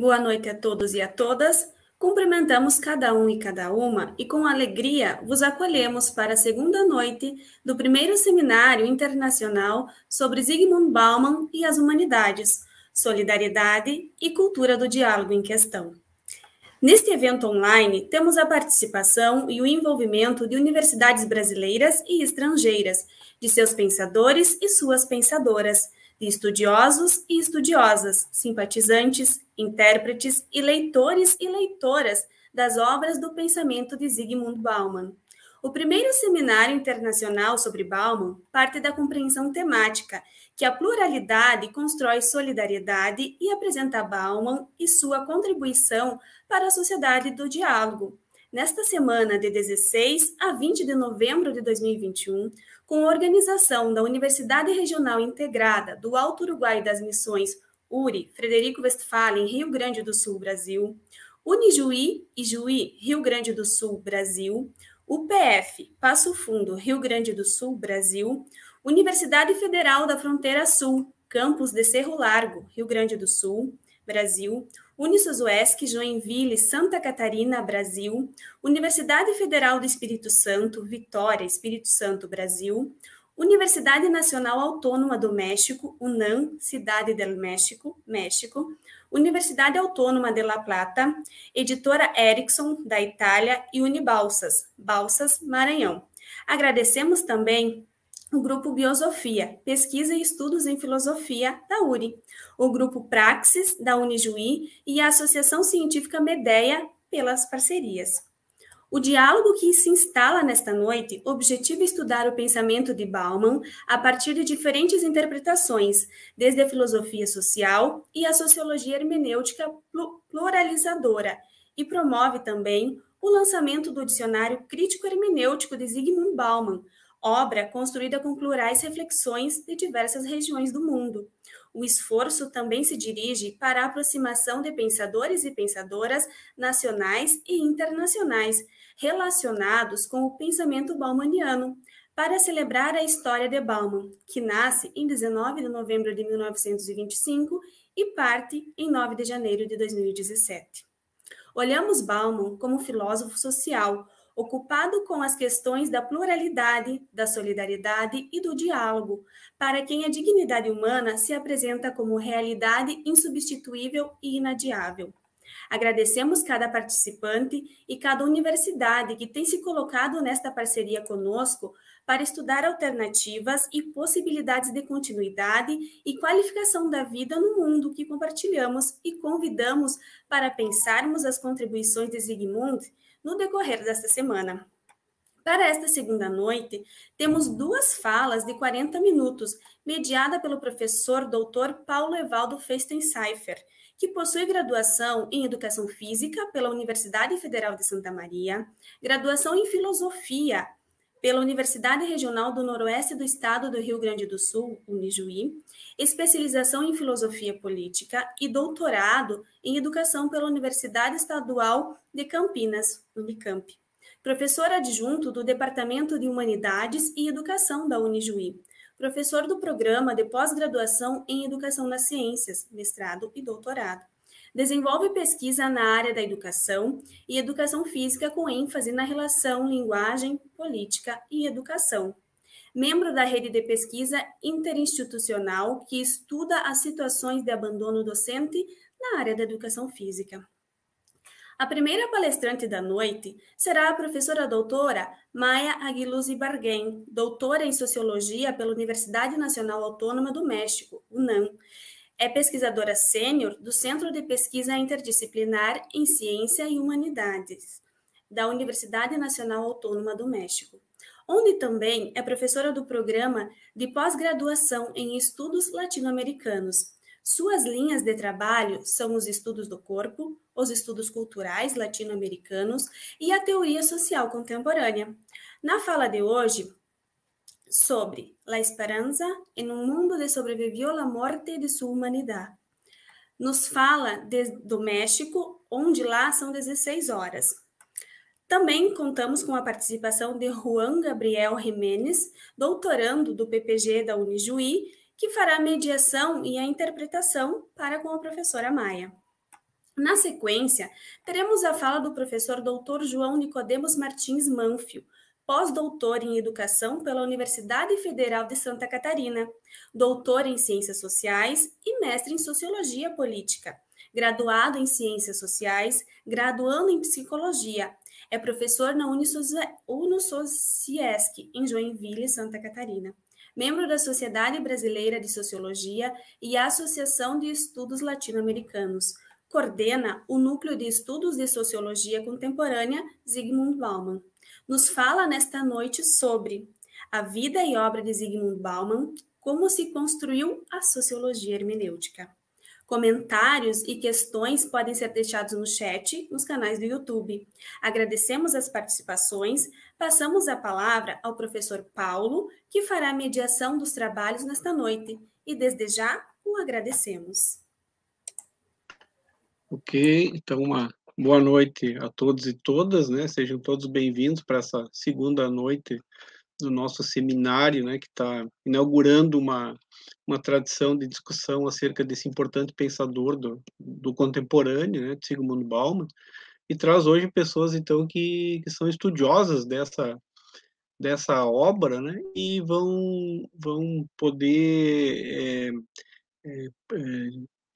Boa noite a todos e a todas. Cumprimentamos cada um e cada uma e com alegria vos acolhemos para a segunda noite do primeiro seminário internacional sobre Sigmund Bauman e as humanidades, solidariedade e cultura do diálogo em questão. Neste evento online, temos a participação e o envolvimento de universidades brasileiras e estrangeiras, de seus pensadores e suas pensadoras estudiosos e estudiosas, simpatizantes, intérpretes e leitores e leitoras das obras do pensamento de Zygmunt Bauman. O primeiro seminário internacional sobre Bauman parte da compreensão temática, que a pluralidade constrói solidariedade e apresenta Bauman e sua contribuição para a sociedade do diálogo. Nesta semana de 16 a 20 de novembro de 2021, com a organização da Universidade Regional Integrada do Alto Uruguai das Missões URI, Frederico Westphalen, Rio Grande do Sul, Brasil, Unijuí e Juí, Rio Grande do Sul, Brasil, UPF, Passo Fundo, Rio Grande do Sul, Brasil, Universidade Federal da Fronteira Sul, Campus de Cerro Largo, Rio Grande do Sul, Brasil, Unisosuesc, Joinville, Santa Catarina, Brasil, Universidade Federal do Espírito Santo, Vitória, Espírito Santo, Brasil, Universidade Nacional Autônoma do México, UNAM, Cidade del México, México, Universidade Autônoma de La Plata, Editora Erickson, da Itália, e Unibalsas, Balsas, Maranhão. Agradecemos também o Grupo Biosofia, Pesquisa e Estudos em Filosofia, da URI, o Grupo Praxis, da Unijuí, e a Associação Científica Medeia, pelas parcerias. O diálogo que se instala nesta noite objetiva estudar o pensamento de Bauman a partir de diferentes interpretações, desde a filosofia social e a sociologia hermenêutica pluralizadora, e promove também o lançamento do Dicionário Crítico Hermenêutico de Zygmunt Bauman, obra construída com plurais reflexões de diversas regiões do mundo o esforço também se dirige para a aproximação de pensadores e pensadoras nacionais e internacionais relacionados com o pensamento baumaniano, para celebrar a história de Bauman, que nasce em 19 de novembro de 1925 e parte em 9 de janeiro de 2017. Olhamos Bauman como filósofo social, ocupado com as questões da pluralidade, da solidariedade e do diálogo, para quem a dignidade humana se apresenta como realidade insubstituível e inadiável. Agradecemos cada participante e cada universidade que tem se colocado nesta parceria conosco para estudar alternativas e possibilidades de continuidade e qualificação da vida no mundo que compartilhamos e convidamos para pensarmos as contribuições de Zygmunt no decorrer desta semana. Para esta segunda noite, temos duas falas de 40 minutos, mediada pelo professor doutor Paulo Evaldo Feistenseifer, que possui graduação em Educação Física pela Universidade Federal de Santa Maria, graduação em Filosofia pela Universidade Regional do Noroeste do Estado do Rio Grande do Sul, Unijuí, especialização em filosofia política e doutorado em educação pela Universidade Estadual de Campinas, Unicamp. Professor adjunto do Departamento de Humanidades e Educação da Unijuí, professor do programa de pós-graduação em Educação nas Ciências, mestrado e doutorado. Desenvolve pesquisa na área da educação e educação física com ênfase na relação linguagem, política e educação. Membro da rede de pesquisa interinstitucional que estuda as situações de abandono docente na área da educação física. A primeira palestrante da noite será a professora doutora Maia Aguiluzi Barguem, doutora em Sociologia pela Universidade Nacional Autônoma do México, UNAM. É pesquisadora sênior do Centro de Pesquisa Interdisciplinar em Ciência e Humanidades da Universidade Nacional Autônoma do México, onde também é professora do programa de pós-graduação em estudos latino-americanos. Suas linhas de trabalho são os estudos do corpo, os estudos culturais latino-americanos e a teoria social contemporânea. Na fala de hoje, sobre La Esperanza em um mundo que sobreviveu à morte de sua humanidade. Nos fala de, do México, onde lá são 16 horas. Também contamos com a participação de Juan Gabriel Jimenez, doutorando do PPG da Unijuí, que fará a mediação e a interpretação para com a professora Maia. Na sequência, teremos a fala do professor Dr. João Nicodemos Martins Manfio, pós-doutor em Educação pela Universidade Federal de Santa Catarina, doutor em Ciências Sociais e mestre em Sociologia Política, graduado em Ciências Sociais, graduando em Psicologia, é professor na Unisociesc, em Joinville, Santa Catarina. Membro da Sociedade Brasileira de Sociologia e Associação de Estudos Latino-Americanos. Coordena o Núcleo de Estudos de Sociologia Contemporânea Zygmunt Bauman. Nos fala nesta noite sobre a vida e obra de Zygmunt Bauman, como se construiu a sociologia hermenêutica. Comentários e questões podem ser deixados no chat nos canais do YouTube. Agradecemos as participações. Passamos a palavra ao professor Paulo, que fará a mediação dos trabalhos nesta noite. E desde já o agradecemos. Ok, então uma boa noite a todos e todas, né? Sejam todos bem-vindos para essa segunda noite do nosso seminário, né? Que está inaugurando uma uma tradição de discussão acerca desse importante pensador do, do contemporâneo, né, Sigmund Bauman, e traz hoje pessoas então que, que são estudiosas dessa dessa obra, né, e vão vão poder é, é,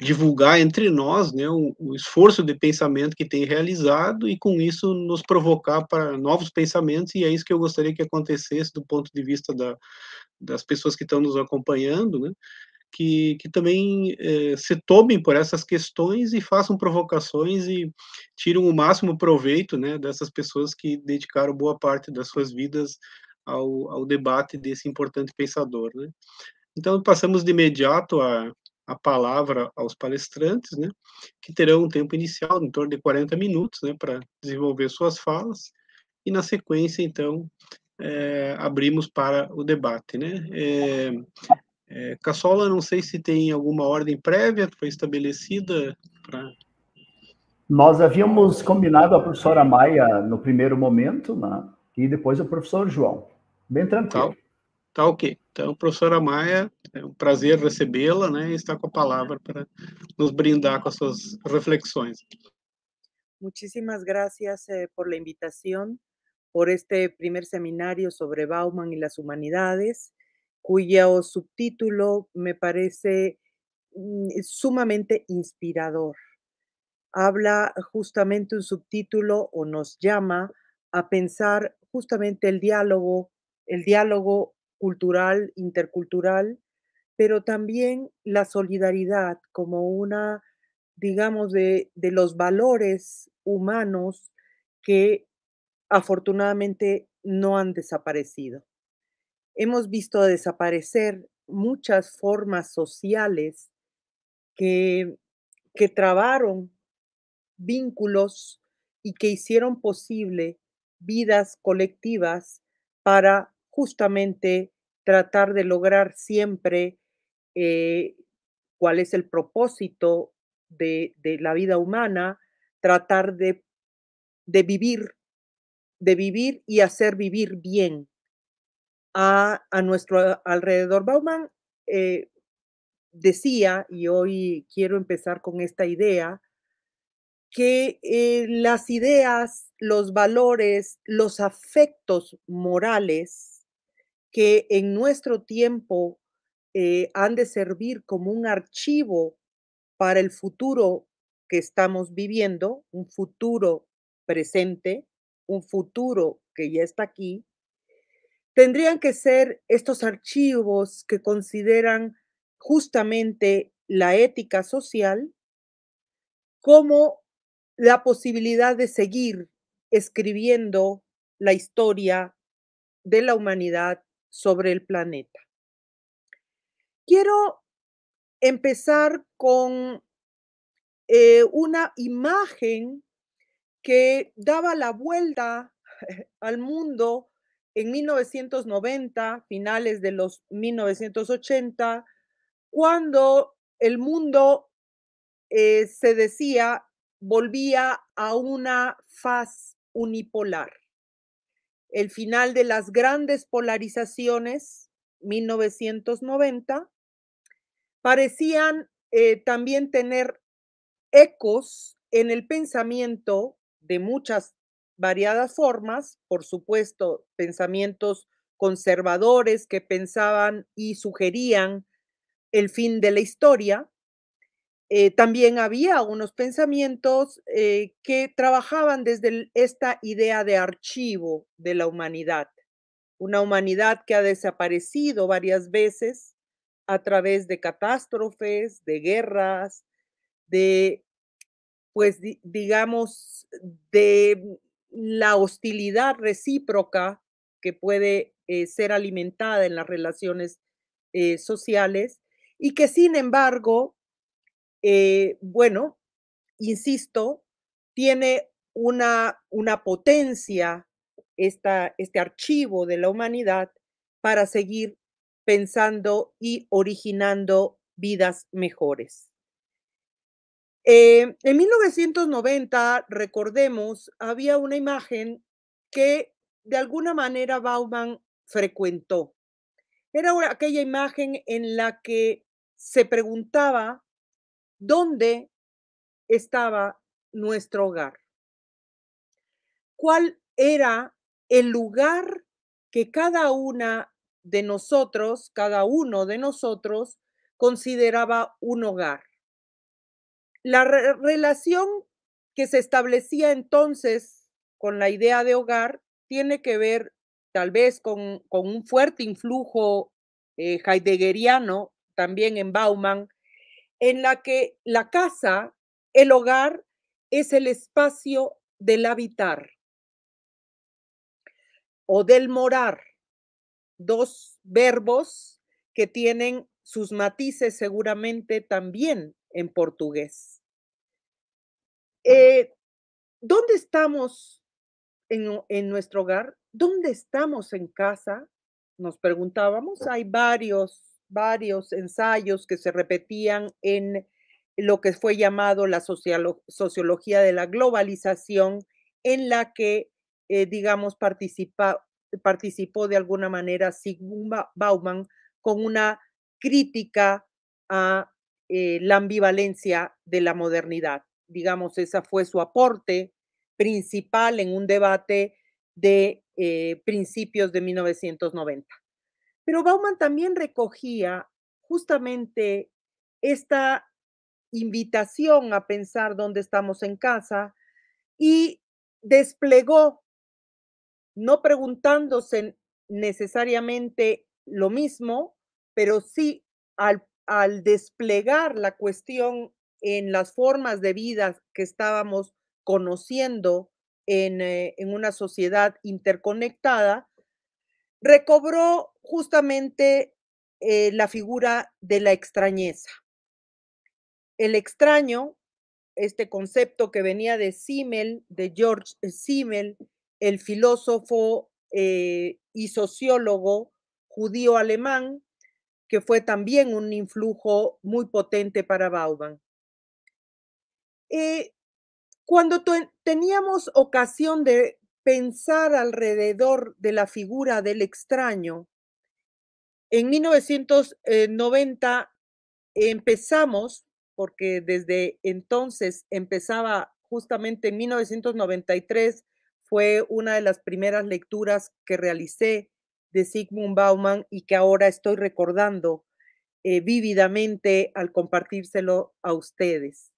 divulgar entre nós né, o, o, esforço de pensamento que tem realizado e, com isso, nos provocar para novos pensamentos, e é isso que eu gostaria que acontecesse do ponto de vista da, das pessoas que estão nos acompanhando, né, que, que também eh, se tomem por essas questões e façam provocações e tiram o máximo proveito né, dessas pessoas que dedicaram boa parte das suas vidas ao, ao debate desse importante pensador. Né. Então, passamos de imediato a a palavra aos palestrantes, né, que terão um tempo inicial, em torno de 40 minutos, né, para desenvolver suas falas, e na sequência, então, é, abrimos para o debate. Né? É, é, Cassola, não sei se tem alguma ordem prévia que foi estabelecida para. Nós havíamos combinado a professora Maia no primeiro momento, né? e depois o professor João. Bem tranquilo. Tá, tá ok. Então, professora Maia, Un um placer recibirla recebê-la né, e estar para nos brindar con sus reflexiones. Muchísimas gracias eh, por la invitación, por este primer seminario sobre Bauman y las humanidades, cuyo subtítulo me parece mm, sumamente inspirador. Habla justamente un subtítulo o nos llama a pensar justamente el diálogo, el diálogo cultural, intercultural, pero también la solidaridad como una, digamos, de, de los valores humanos que afortunadamente no han desaparecido. Hemos visto desaparecer muchas formas sociales que, que trabaron vínculos y que hicieron posible vidas colectivas para justamente tratar de lograr siempre eh, cuál es el propósito de, la vida humana, tratar de, vivir, de vivir y hacer vivir bien a, nuestro alrededor. Bauman eh, decía, y hoy quiero empezar con esta idea, que eh, las ideas, los valores, los afectos morales que en nuestro tiempo eh, han de servir como un archivo para el futuro que estamos viviendo, un futuro presente, un futuro que ya está aquí, tendrían que ser estos archivos que consideran justamente la ética social como la posibilidad de seguir escribiendo la historia de la humanidad sobre el planeta. Quiero empezar con eh, una imagen que daba la vuelta al mundo en 1990, finales de los 1980, cuando el mundo eh, se decía volvía a una faz unipolar. El final de las grandes polarizaciones, 1990, parecían eh, también tener ecos en el pensamiento de muchas variadas formas, por supuesto, pensamientos conservadores que pensaban y sugerían el fin de la historia. Eh, también había unos pensamientos eh, que trabajaban desde esta idea de archivo de la humanidad una humanidad que ha desaparecido varias veces a través de catástrofes, de guerras, de, pues digamos, de mm, la hostilidad recíproca que puede eh, ser alimentada en las relaciones eh, sociales y que sin embargo, eh, bueno, insisto, tiene una, una potencia esta, este archivo de la humanidad para seguir pensando y originando vidas mejores. Eh, en 1990, recordemos, había una imagen que de alguna manera Bauman frecuentó. Era aquella imagen en la que se preguntaba dónde estaba nuestro hogar, cuál era el lugar que cada una de nosotros, cada uno de nosotros, consideraba un hogar. La eh, relación que se establecía entonces con la idea de hogar tiene que ver tal vez con, un fuerte influjo eh, heideggeriano, también en Bauman, en la que la casa, el hogar, es el espacio del habitar, o del morar, dos verbos que tienen sus matices seguramente también en portugués. Eh, ¿Dónde estamos en, en nuestro hogar? ¿Dónde estamos en casa? Nos preguntábamos, hay varios, varios ensayos que se repetían en lo que fue llamado la sociología de la globalización, en la que eh, digamos, participó de alguna manera Sigmund Bauman con una crítica a eh, la ambivalencia de la modernidad. Digamos, ese fue su aporte principal en un debate de eh, principios de 1990. Pero Bauman también recogía justamente esta invitación a pensar dónde estamos en casa y desplegó no preguntándose necesariamente lo mismo, pero sí al, desplegar la cuestión en las formas de vida que estábamos conociendo en, eh, una sociedad interconectada, recobró justamente eh, la figura de la extrañeza. El extraño, este concepto que venía de Simmel, de George Simmel, el filósofo eh, y sociólogo judío alemán, que fue también un influjo muy potente para Bauman. Eh, cuando teníamos ocasión de pensar alrededor de la figura del extraño, en 1990 empezamos, porque desde entonces empezaba justamente en 1993 fue una de las primeras lecturas que realicé de Sigmund Bauman y que ahora estoy recordando eh, vívidamente al compartírselo a ustedes.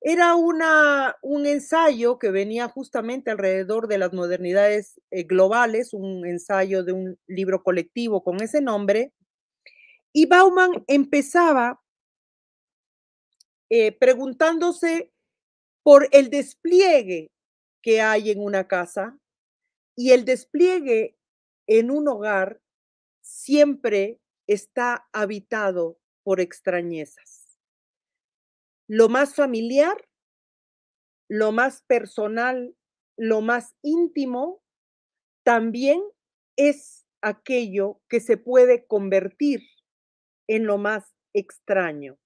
Era una, un ensayo que venía justamente alrededor de las modernidades eh, globales, un ensayo de un libro colectivo con ese nombre, y Bauman empezaba eh, preguntándose por el despliegue hay en una casa y el despliegue en un hogar siempre está habitado por extrañezas. Lo más familiar, lo más personal, lo más íntimo, también es aquello que se puede convertir en lo más extraño.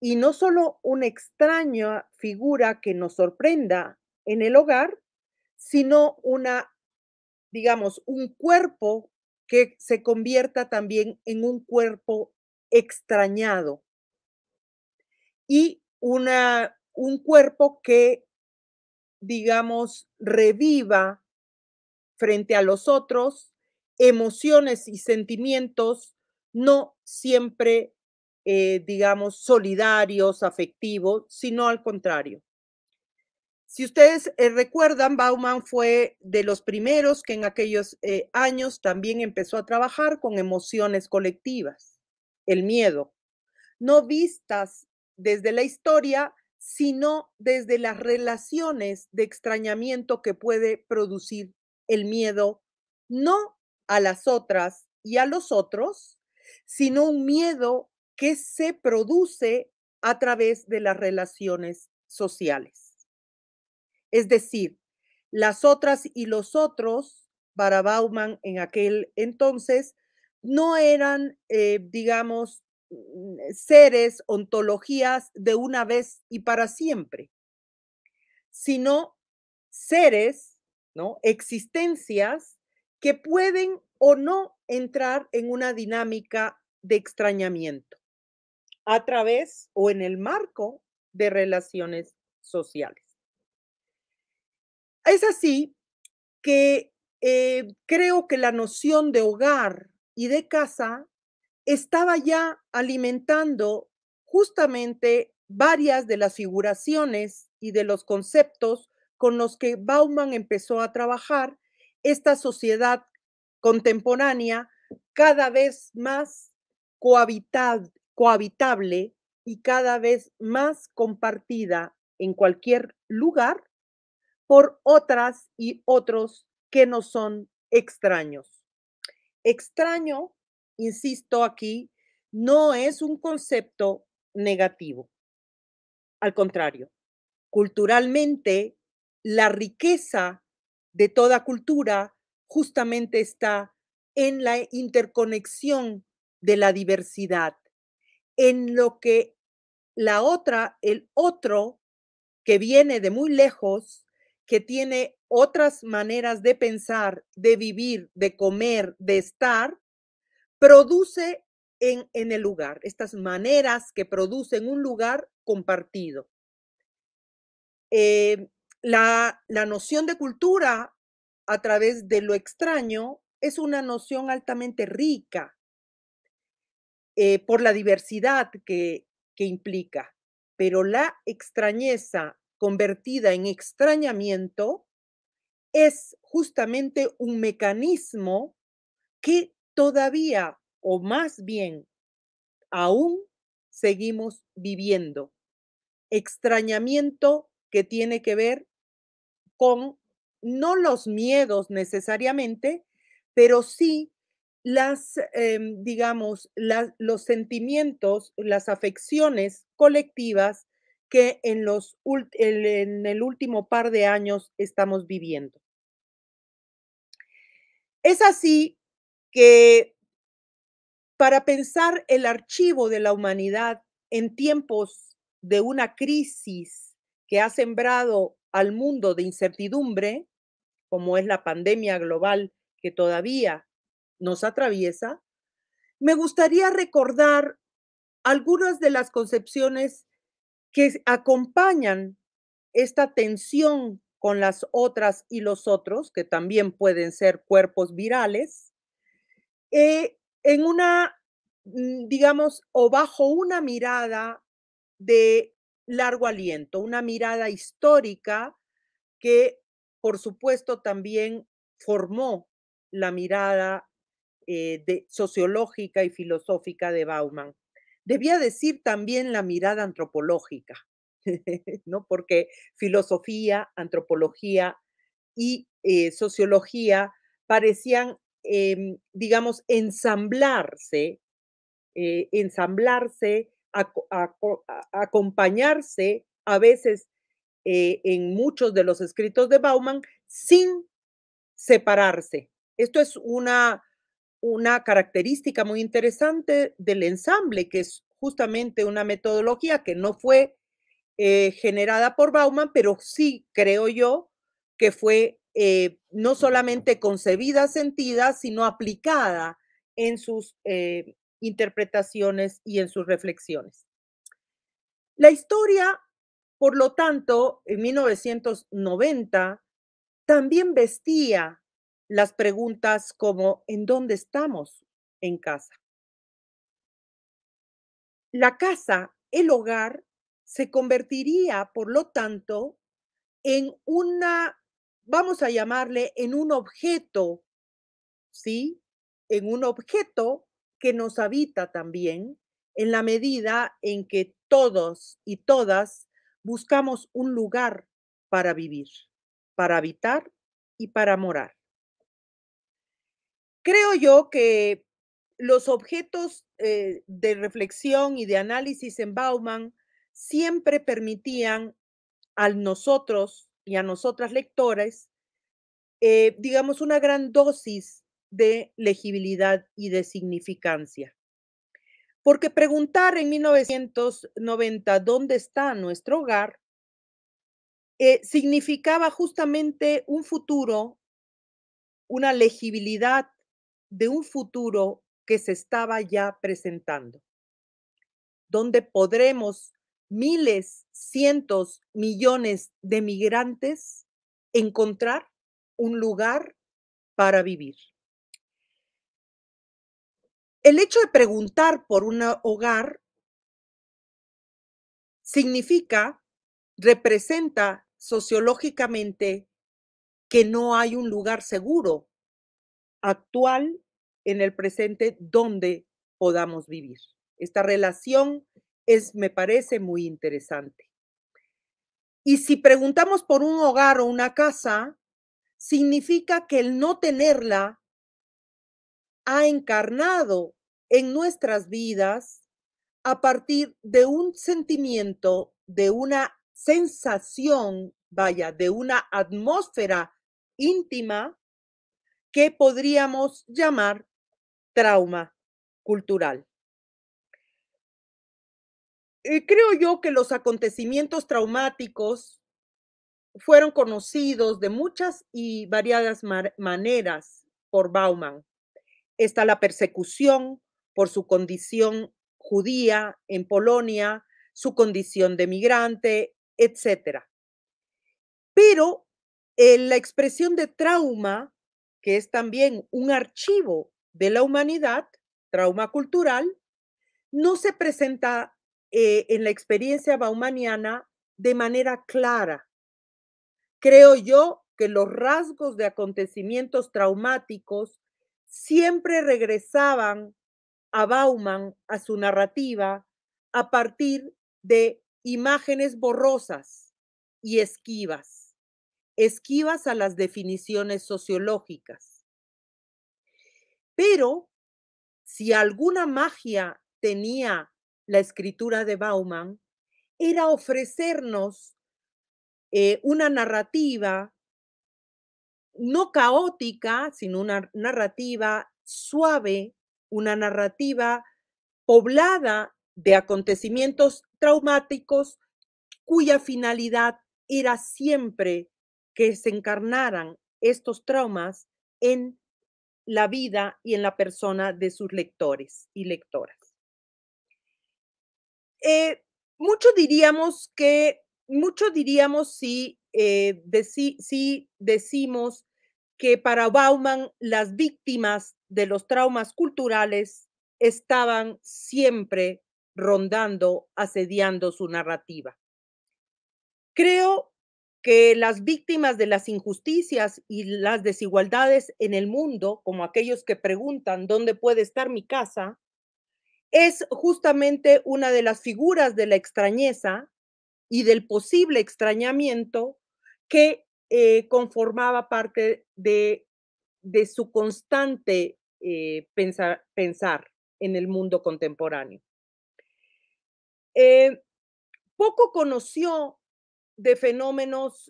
Y no solo una extraña figura que nos sorprenda, en el hogar, sino una, digamos, un cuerpo que se convierta también en un cuerpo extrañado y una, un cuerpo que, digamos, reviva frente a los otros emociones y sentimientos no siempre, eh, digamos, solidarios, afectivos, sino al contrario, si ustedes eh, recuerdan, Bauman fue de los primeros que en aquellos eh, años también empezó a trabajar con emociones colectivas, el miedo, no vistas desde la historia, sino desde las relaciones de extrañamiento que puede producir el miedo, no a las otras y a los otros, sino un miedo que se produce a través de las relaciones sociales. Es decir, las otras y los otros, para Bauman en aquel entonces, no eran, eh, digamos, mm, eh, seres, ontologías de una vez y para siempre, sino seres, ¿no? Existencias que pueden o no entrar en una dinámica de extrañamiento a través o en el marco de relaciones sociales. Es así que eh, creo que la noción de hogar y de casa estaba ya alimentando justamente varias de las figuraciones y de los conceptos con los que Bauman empezó a trabajar esta sociedad contemporánea cada vez más cohabitable y cada vez más compartida en cualquier lugar por otras y otros que no son extraños. Extraño, insisto aquí, no es un concepto negativo. Al contrario, culturalmente, la riqueza de toda cultura justamente está en la interconexión de la diversidad, en lo que la otra, el otro que viene de muy lejos, que tiene otras maneras de pensar, de vivir, de comer, de estar, produce en, el lugar, estas maneras que producen un lugar compartido. Eh, la, noción de cultura a través de lo extraño es una noción altamente rica eh, por la diversidad que, que implica, pero la extrañeza convertida en extrañamiento es justamente un mecanismo que todavía, o más bien, aún seguimos viviendo. Extrañamiento que tiene que ver con no los miedos necesariamente, pero sí las, em, digamos, los sentimientos, las afecciones colectivas que en, los, en el último par de años estamos viviendo. Es así que para pensar el archivo de la humanidad en tiempos de una crisis que ha sembrado al mundo de incertidumbre, como es la pandemia global que todavía nos atraviesa, me gustaría recordar algunas de las concepciones que acompañan esta tensión con las otras y los otros, que también pueden ser cuerpos virales, eh, en una, mm, digamos, o bajo una mirada de largo aliento, una mirada histórica que, por supuesto, también formó la mirada eh, sociológica y filosófica de Bauman. Debía decir también la mirada antropológica, ¿no? Porque filosofía, antropología y eh, sociología parecían, em, digamos, ensamblarse, eh, ensamblarse, acompañarse a veces eh, en muchos de los escritos de Bauman sin separarse. Esto es una una característica muy interesante del ensamble, que es justamente una metodología que no fue eh, generada por Bauman, pero sí creo yo que fue eh, no solamente concebida, sentida, sino aplicada en sus eh, interpretaciones y en sus reflexiones. La historia, por lo tanto, en 1990 también vestía las preguntas como ¿en dónde estamos en casa? La casa, el hogar, se convertiría, por lo tanto, en una, vamos a llamarle, en un objeto, ¿sí? En un objeto que nos habita también, en la medida en que todos y todas buscamos un lugar para vivir, para habitar y para morar. Creo yo que los objetos eh, de reflexión y de análisis en Bauman siempre permitían a nosotros y a nosotras lectores, eh, digamos, una gran dosis de legibilidad y de significancia. Porque preguntar en 1990 dónde está nuestro hogar eh, significaba justamente un futuro, una legibilidad de un futuro que se estaba ya presentando, donde podremos miles, cientos, millones de migrantes encontrar un lugar para vivir. El hecho de preguntar por un hogar significa, representa sociológicamente que no hay un lugar seguro, actual en el presente donde podamos vivir. Esta relación es, me parece, muy interesante. Y si preguntamos por un hogar o una casa, significa que el no tenerla ha encarnado en nuestras vidas a partir de un sentimiento, de una sensación, vaya, de una atmósfera íntima que podríamos llamar trauma cultural. Y creo yo que los acontecimientos traumáticos fueron conocidos de muchas y variadas maneras por Bauman. Está la persecución por su condición judía en Polonia, su condición de migrante, etc. Pero eh, la expresión de trauma, que es también un archivo de la humanidad, trauma cultural, no se presenta eh, en la experiencia baumaniana de manera clara. Creo yo que los rasgos de acontecimientos traumáticos siempre regresaban a Bauman, a su narrativa, a partir de imágenes borrosas y esquivas, esquivas a las definiciones sociológicas. Pero si alguna magia tenía la escritura de Bauman, era ofrecernos eh, una narrativa no caótica, sino una narrativa suave, una narrativa poblada de acontecimientos traumáticos cuya finalidad era siempre que se encarnaran estos traumas en la vida y en la persona de sus lectores y lectoras. Eh, mucho muchos diríamos que, mucho diríamos si, eh, si decimos que para Bauman las víctimas de los traumas culturales estaban siempre rondando, asediando su narrativa. Creo que las víctimas de las injusticias y las desigualdades en el mundo, como aquellos que preguntan dónde puede estar mi casa, es justamente una de las figuras de la extrañeza y del posible extrañamiento que eh, conformaba parte de, su constante eh, pensar, en el mundo contemporáneo. Eh, poco conoció de fenómenos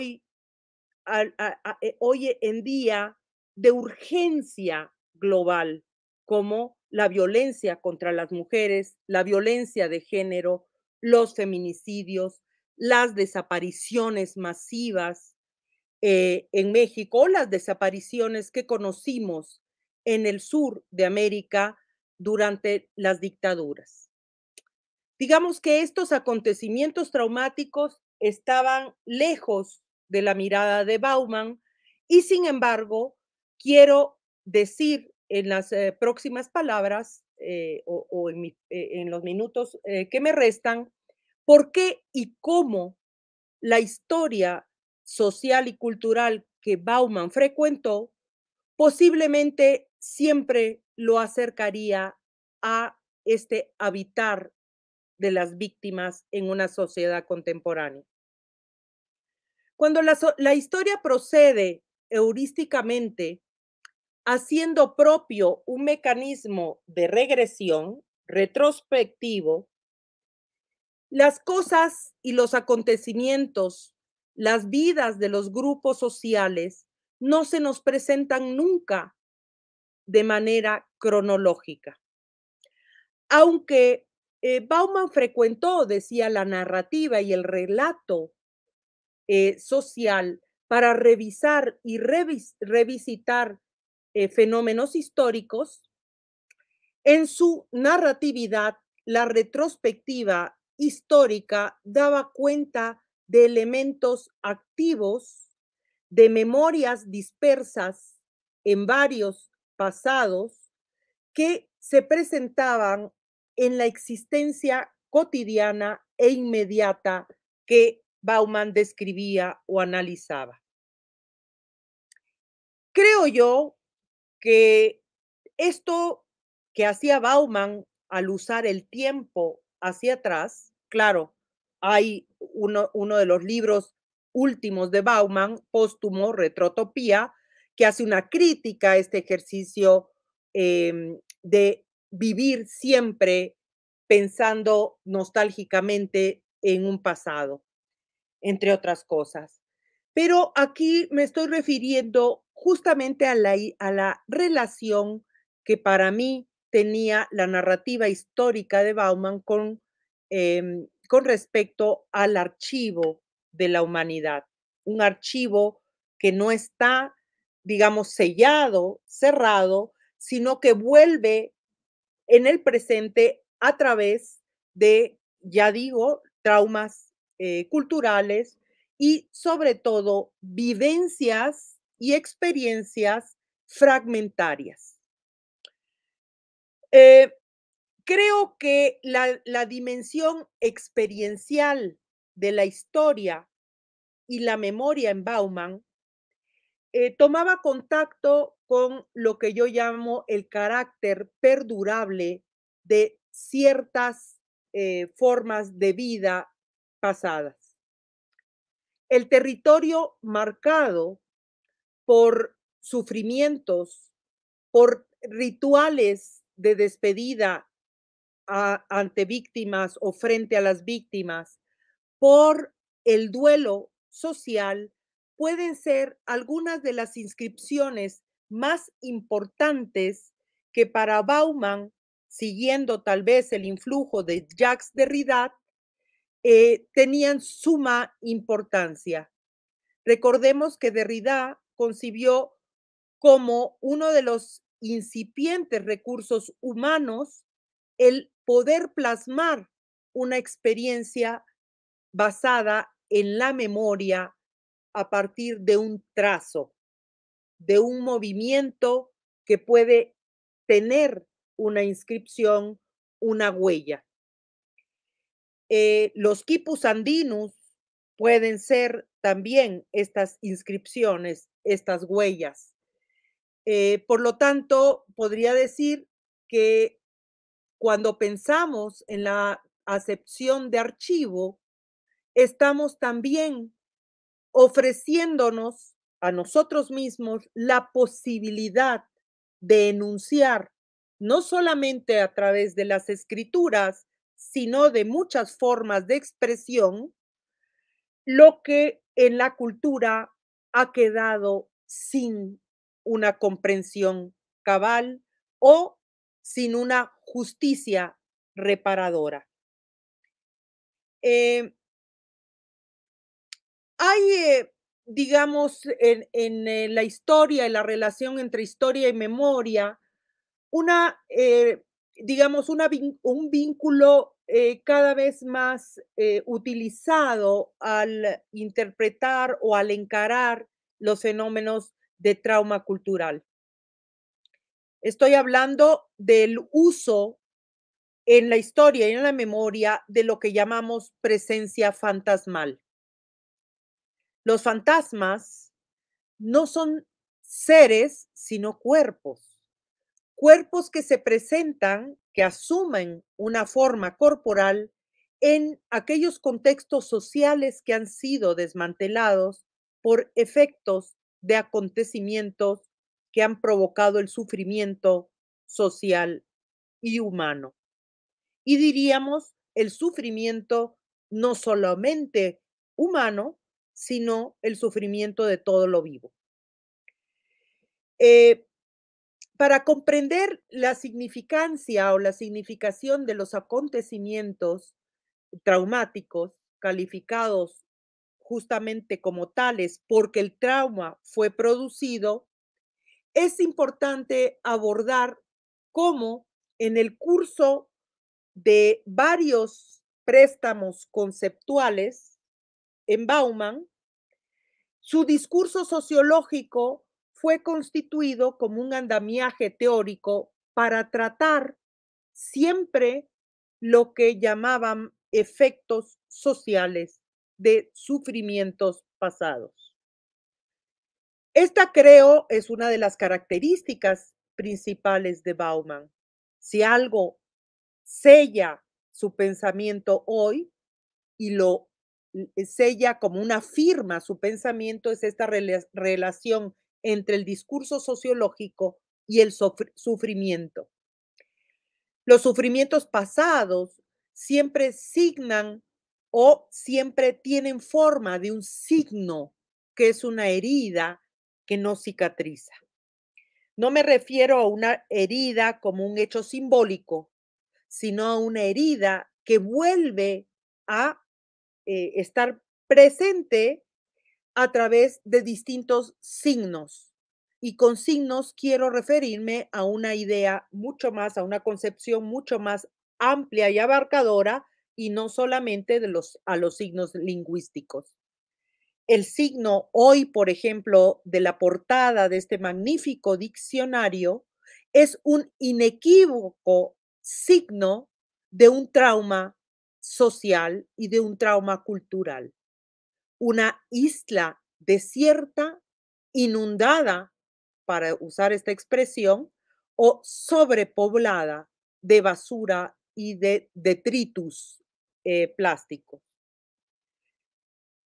eh, hoy, en día de urgencia global, como la violencia contra las mujeres, la violencia de género, los feminicidios, las desapariciones masivas eh, en México o las desapariciones que conocimos en el sur de América durante las dictaduras. Digamos que estos acontecimientos traumáticos estaban lejos de la mirada de Bauman y sin embargo quiero decir en las eh, próximas palabras eh, o, eh, en, los minutos que me restan por qué y cómo la historia social y cultural que Bauman frecuentó posiblemente siempre lo acercaría a este habitar de las víctimas en una sociedad contemporánea. Cuando la, historia procede heurísticamente, haciendo propio un mecanismo de regresión retrospectivo, las cosas y los acontecimientos, las vidas de los grupos sociales no se nos presentan nunca de manera cronológica. Aunque eh, Bauman frecuentó, decía, la narrativa y el relato eh, social para revisar y revisitar eh, fenómenos históricos. En su narratividad, la retrospectiva histórica daba cuenta de elementos activos, de memorias dispersas en varios pasados que se presentaban en la existencia cotidiana e inmediata que Bauman describía o analizaba. Creo yo que esto que hacía Bauman al usar el tiempo hacia atrás, claro, hay uno, de los libros últimos de Bauman, póstumo, Retrotopía, que hace una crítica a este ejercicio em, de vivir siempre pensando nostálgicamente en un pasado, entre otras cosas. Pero aquí me estoy refiriendo justamente a la, a la relación que para mí tenía la narrativa histórica de Bauman con, em, con respecto al archivo de la humanidad, un archivo que no está, digamos, sellado, cerrado, sino que vuelve en el presente a través de, ya digo, traumas eh, culturales y sobre todo vivencias y experiencias fragmentarias. Eh, creo que la, la dimensión experiencial de la historia y la memoria en Bauman eh, tomaba contacto con lo que yo llamo el carácter perdurable de ciertas eh, formas de vida pasadas. El territorio marcado por sufrimientos, por rituales de despedida ante víctimas o frente a las víctimas, por el duelo social, pueden ser algunas de las inscripciones más importantes que para Bauman, siguiendo tal vez el influjo de Jacques Derrida, eh, tenían suma importancia. Recordemos que Derrida concibió como uno de los incipientes recursos humanos el poder plasmar una experiencia basada en la memoria a partir de un trazo, de un movimiento que puede tener una inscripción, una huella. Eh, los quipus andinus pueden ser también estas inscripciones, estas huellas. Eh, por lo tanto, podría decir que cuando pensamos en la acepción de archivo, estamos también ofreciéndonos a nosotros mismos la posibilidad de enunciar, no solamente a través de las escrituras, sino de muchas formas de expresión, lo que en la cultura ha quedado sin una comprensión cabal o sin una justicia reparadora. Eh, hay, eh, digamos, en, eh, la historia y la relación entre historia y memoria, una, eh, digamos, un vínculo cada vez más utilizado al interpretar o al encarar los fenómenos de trauma cultural. Estoy hablando del uso en la historia y en la memoria de lo que llamamos presencia fantasmal. Los fantasmas no son seres, sino cuerpos. Cuerpos que se presentan, que asumen una forma corporal en aquellos contextos sociales que han sido desmantelados por efectos de acontecimientos que han provocado el sufrimiento social y humano. Y diríamos el sufrimiento no solamente humano, sino el sufrimiento de todo lo vivo. Eh, para comprender la significancia o la significación de los acontecimientos traumáticos calificados justamente como tales porque el trauma fue producido, es importante abordar cómo en el curso de varios préstamos conceptuales en Bauman, su discurso sociológico fue constituido como un andamiaje teórico para tratar siempre lo que llamaban efectos sociales de sufrimientos pasados. Esta creo es una de las características principales de Bauman. Si algo sella su pensamiento hoy y lo eh, sella como una firma su pensamiento es esta relación entre el discurso sociológico y el sufrimiento. Los sufrimientos pasados siempre signan o siempre tienen forma de un signo que es una herida que no cicatriza. No me refiero a una herida como un hecho simbólico, sino a una herida que vuelve a eh, estar presente a través de distintos signos. Y con signos quiero referirme a una idea mucho más, a una concepción mucho más amplia y abarcadora y no solamente de los, a los signos lingüísticos. El signo hoy, por ejemplo, de la portada de este magnífico diccionario es un inequívoco signo de un trauma social y de un trauma cultural. Una isla desierta, inundada, para usar esta expresión, o sobrepoblada de basura y de detritus eh, plástico.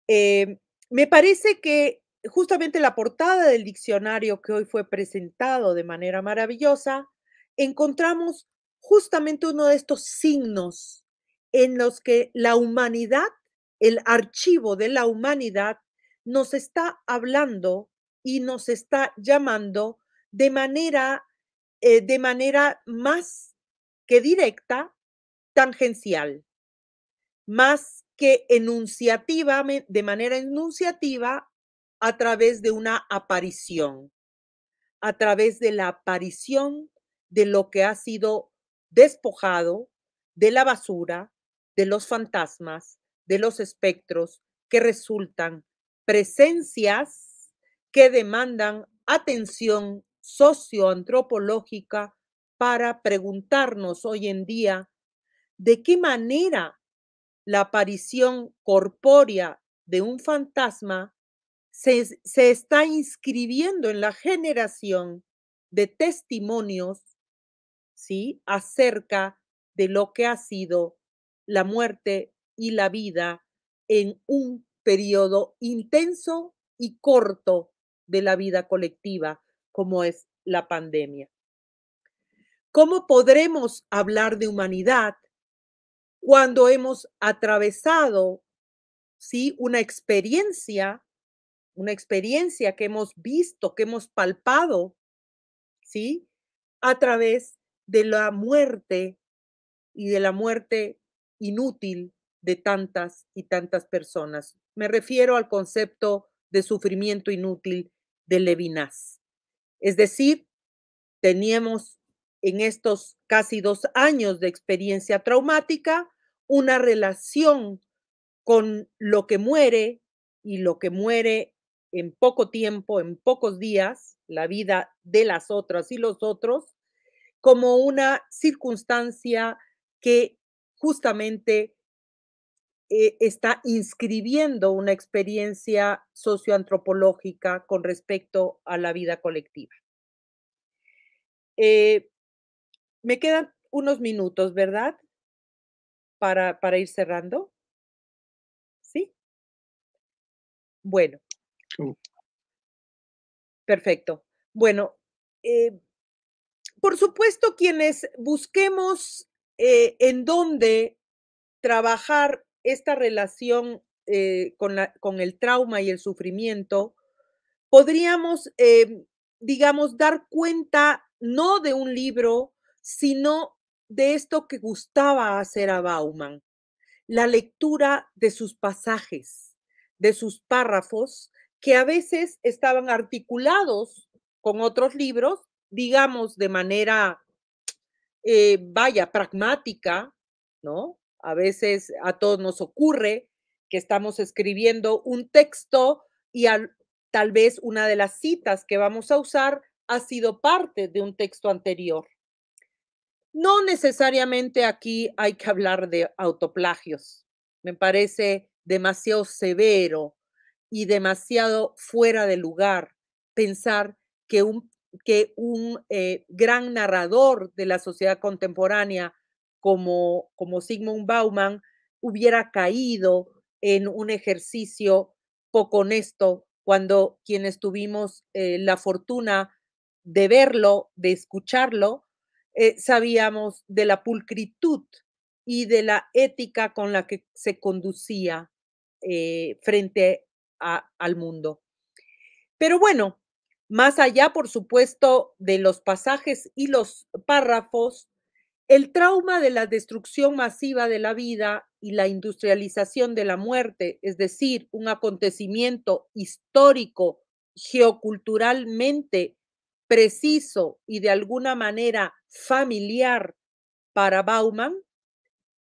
Eh, me parece que justamente la portada del diccionario que hoy fue presentado de manera maravillosa, encontramos justamente uno de estos signos en los que la humanidad, el archivo de la humanidad, nos está hablando y nos está llamando de manera, eh, de manera más que directa, tangencial, más que enunciativa, de manera enunciativa, a través de una aparición, a través de la aparición de lo que ha sido despojado de la basura, de los fantasmas, de los espectros que resultan presencias que demandan atención socioantropológica para preguntarnos hoy en día de qué manera la aparición corpórea de un fantasma se, se, está inscribiendo en la generación de testimonios ¿sí? acerca de lo que ha sido la muerte y la vida en un periodo intenso y corto de la vida colectiva, como es la pandemia. ¿Cómo podremos hablar de humanidad cuando hemos atravesado ¿sí? una experiencia, una experiencia que hemos visto, que hemos palpado, ¿sí? a través de la muerte y de la muerte inútil de tantas y tantas personas. Me refiero al concepto de sufrimiento inútil de Levinas. Es decir, teníamos en estos casi dos años de experiencia traumática una relación con lo que muere y lo que muere en poco tiempo, en pocos días, la vida de las otras y los otros, como una circunstancia que justamente eh, está inscribiendo una experiencia socioantropológica con respecto a la vida colectiva. Eh, me quedan unos minutos, ¿verdad? Para, para ir cerrando. ¿Sí? Bueno. Perfecto. Bueno, eh, por supuesto, quienes busquemos eh, en donde trabajar esta relación eh, con, el trauma y el sufrimiento, podríamos, em, digamos, dar cuenta no de un libro, sino de esto que gustaba hacer a Bauman, la lectura de sus pasajes, de sus párrafos, que a veces estaban articulados con otros libros, digamos, de manera eh, vaya, pragmática, ¿no? A veces a todos nos ocurre que estamos escribiendo un texto y tal vez una de las citas que vamos a usar ha sido parte de un texto anterior. No necesariamente aquí hay que hablar de autoplagios. Me parece demasiado severo y demasiado fuera de lugar pensar que un que un eh, gran narrador de la sociedad contemporánea como, Sigmund Bauman hubiera caído en un ejercicio poco honesto cuando quienes tuvimos eh, la fortuna de verlo, de escucharlo, eh, sabíamos de la pulcritud y de la ética con la que se conducía frente al mundo. Pero bueno, más allá, por supuesto, de los pasajes y los párrafos, el trauma de la destrucción masiva de la vida y la industrialización de la muerte, es decir, un acontecimiento histórico, geoculturalmente preciso y de alguna manera familiar para Bauman,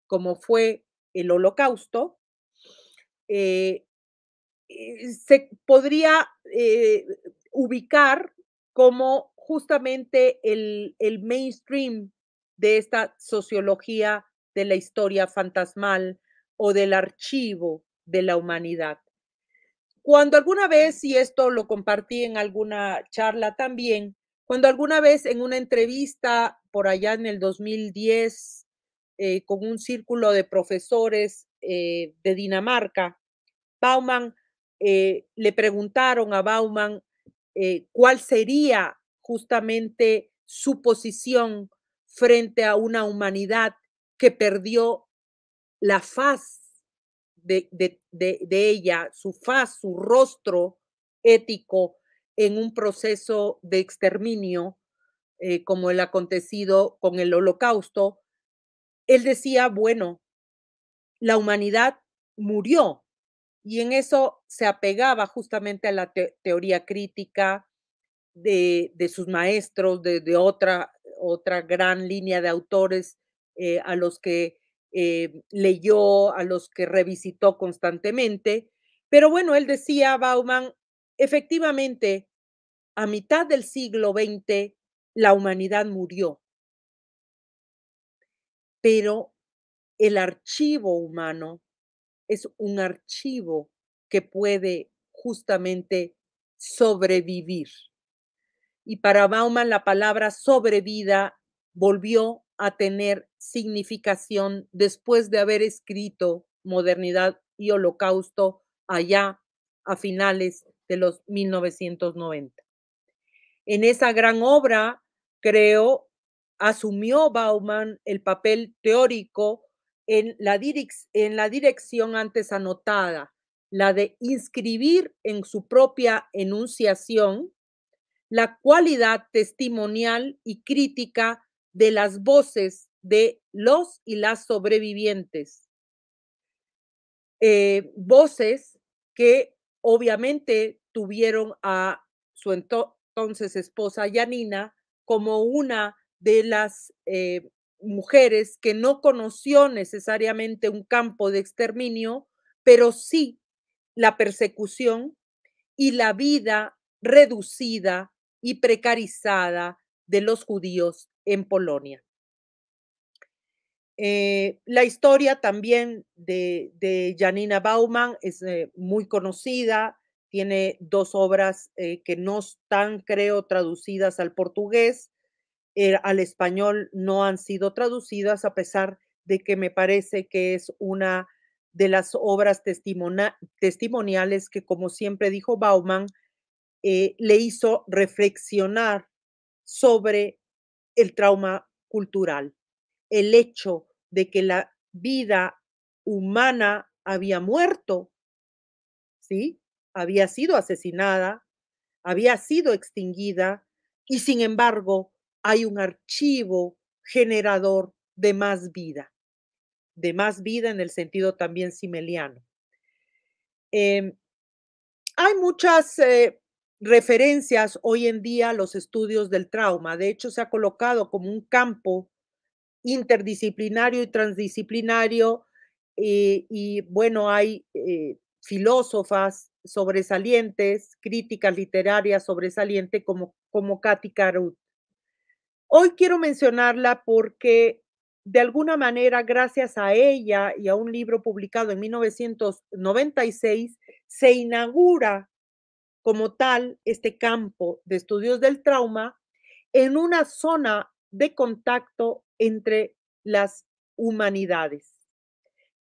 como fue el holocausto, eh, eh, se podría eh, ubicar como justamente el, mainstream de esta sociología de la historia fantasmal o del archivo de la humanidad. Cuando alguna vez, y esto lo compartí en alguna charla también, cuando alguna vez en una entrevista por allá en el 2010 eh, con un círculo de profesores eh, de Dinamarca, Bauman, eh, le preguntaron a Bauman eh, cuál sería justamente su posición frente a una humanidad que perdió la faz de, ella, su faz, su rostro ético en un proceso de exterminio eh, como el acontecido con el holocausto, él decía, bueno, la humanidad murió, y en eso se apegaba justamente a la teoría crítica de, de sus maestros, de, otra, otra gran línea de autores eh, a los que eh, leyó, a los que revisitó constantemente. Pero bueno, él decía, Bauman, efectivamente, a mitad del siglo XX, la humanidad murió, pero el archivo humano es un archivo que puede justamente sobrevivir. Y para Bauman la palabra sobrevida volvió a tener significación después de haber escrito Modernidad y Holocausto allá a finales de los 1990. En esa gran obra, creo, asumió Bauman el papel teórico en la, en la dirección antes anotada, la de inscribir en su propia enunciación la cualidad testimonial y crítica de las voces de los y las sobrevivientes. Eh, voces que obviamente tuvieron a su entonces esposa Yanina como una de las eh, mujeres que no conoció necesariamente un campo de exterminio, pero sí la persecución y la vida reducida y precarizada de los judíos en Polonia. Eh, la historia también de, Janina Bauman es eh, muy conocida, tiene dos obras eh, que no están, creo, traducidas al portugués, eh, al español no han sido traducidas, a pesar de que me parece que es una de las obras testimoniales que, como siempre dijo Bauman, eh, le hizo reflexionar sobre el trauma cultural, el hecho de que la vida humana había muerto, ¿sí? Había sido asesinada, había sido extinguida y sin embargo hay un archivo generador de más vida, de más vida en el sentido también simeliano. Em, hay muchas eh, referencias hoy en día a los estudios del trauma. De hecho, se ha colocado como un campo interdisciplinario y transdisciplinario. Eh, y bueno, hay eh, filósofas sobresalientes, críticas literarias sobresalientes como, como Katy Hoy quiero mencionarla porque de alguna manera, gracias a ella y a un libro publicado en 1996, se inaugura como tal este campo de estudios del trauma en una zona de contacto entre las humanidades,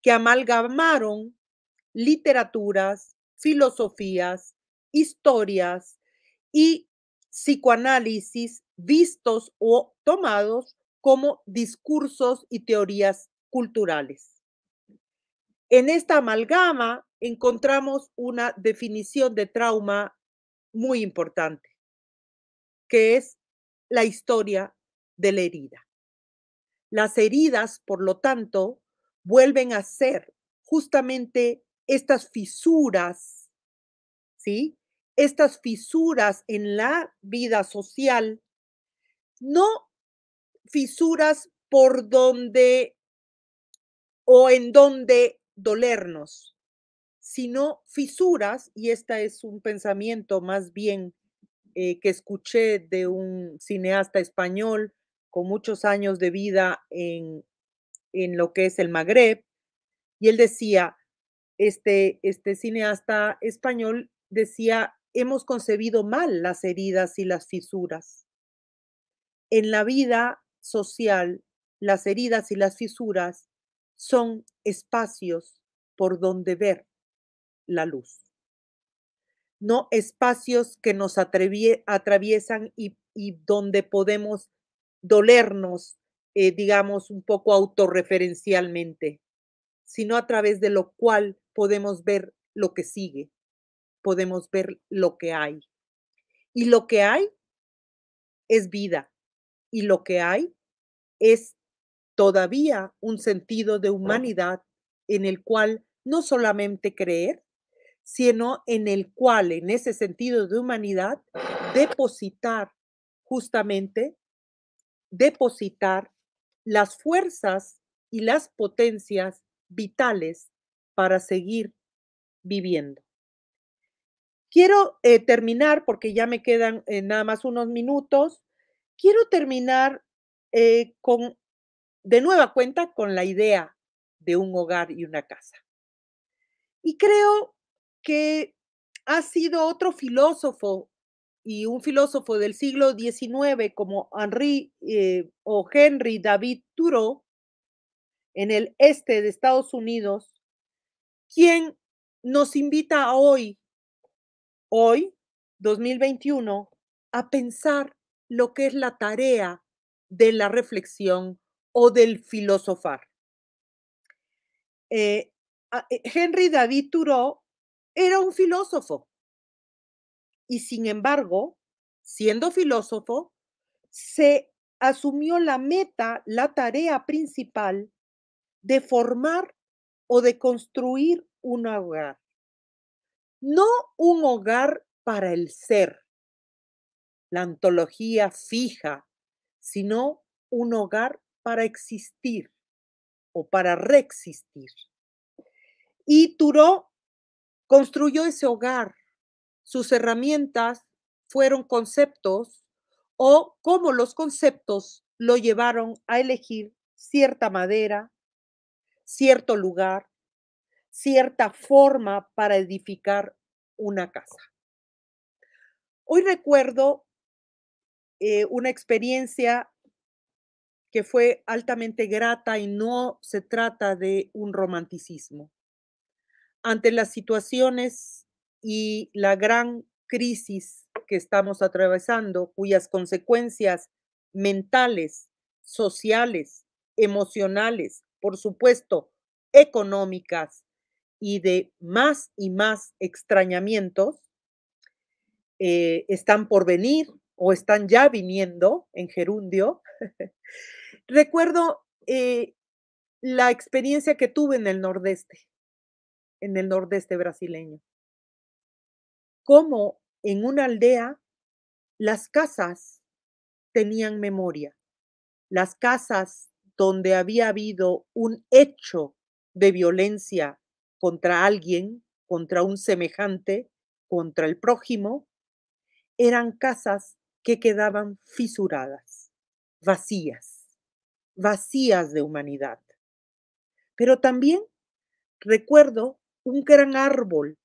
que amalgamaron literaturas, filosofías, historias y psicoanálisis vistos o tomados como discursos y teorías culturales. En esta amalgama encontramos una definición de trauma muy importante, que es la historia de la herida. Las heridas, por lo tanto, vuelven a ser justamente estas fisuras, ¿sí? Estas fisuras en la vida social no fisuras por donde o en donde dolernos, sino fisuras, y este es un pensamiento más bien eh, que escuché de un cineasta español con muchos años de vida en, lo que es el Magreb, y él decía, este, este cineasta español decía, hemos concebido mal las heridas y las fisuras en la vida social, las heridas y las fisuras son espacios por donde ver la luz, no espacios que nos atraviesan y, donde podemos dolernos, eh, digamos, un poco autorreferencialmente, sino a través de lo cual podemos ver lo que sigue, podemos ver lo que hay. Y lo que hay es vida, y lo que hay es todavía un sentido de humanidad en el cual no solamente creer, sino en el cual, en ese sentido de humanidad, depositar justamente, depositar las fuerzas y las potencias vitales para seguir viviendo. Quiero eh, terminar porque ya me quedan eh, nada más unos minutos Quiero terminar eh, con, de nueva cuenta, con la idea de un hogar y una casa. Y creo que ha sido otro filósofo y un filósofo del siglo XIX como Henry eh, o Henry David Thoreau en el este de Estados Unidos, quien nos invita hoy, hoy, 2021, a pensar lo que es la tarea de la reflexión o del filosofar. Eh, eh, Henry David Thoreau era un filósofo y sin embargo, siendo filósofo, se asumió la meta, la tarea principal de formar o de construir un hogar. No un hogar para el ser, la antología fija, sino un hogar para existir o para reexistir. Y Turó construyó ese hogar. Sus herramientas fueron conceptos o cómo los conceptos lo llevaron a elegir cierta madera, cierto lugar, cierta forma para edificar una casa. Hoy recuerdo eh, una experiencia que fue altamente grata y no se trata de un romanticismo. Ante las situaciones y la gran crisis que estamos atravesando, cuyas consecuencias mentales, sociales, emocionales, por supuesto, económicas y de más y más extrañamientos, eh, están por venir o están ya viniendo en gerundio. Recuerdo eh, la experiencia que tuve en el nordeste, en el nordeste brasileño. Cómo en una aldea las casas tenían memoria. Las casas donde había habido un hecho de violencia contra alguien, contra un semejante, contra el prójimo, eran casas que quedaban fisuradas, vacías, vacías de humanidad. Pero también recuerdo un gran árbol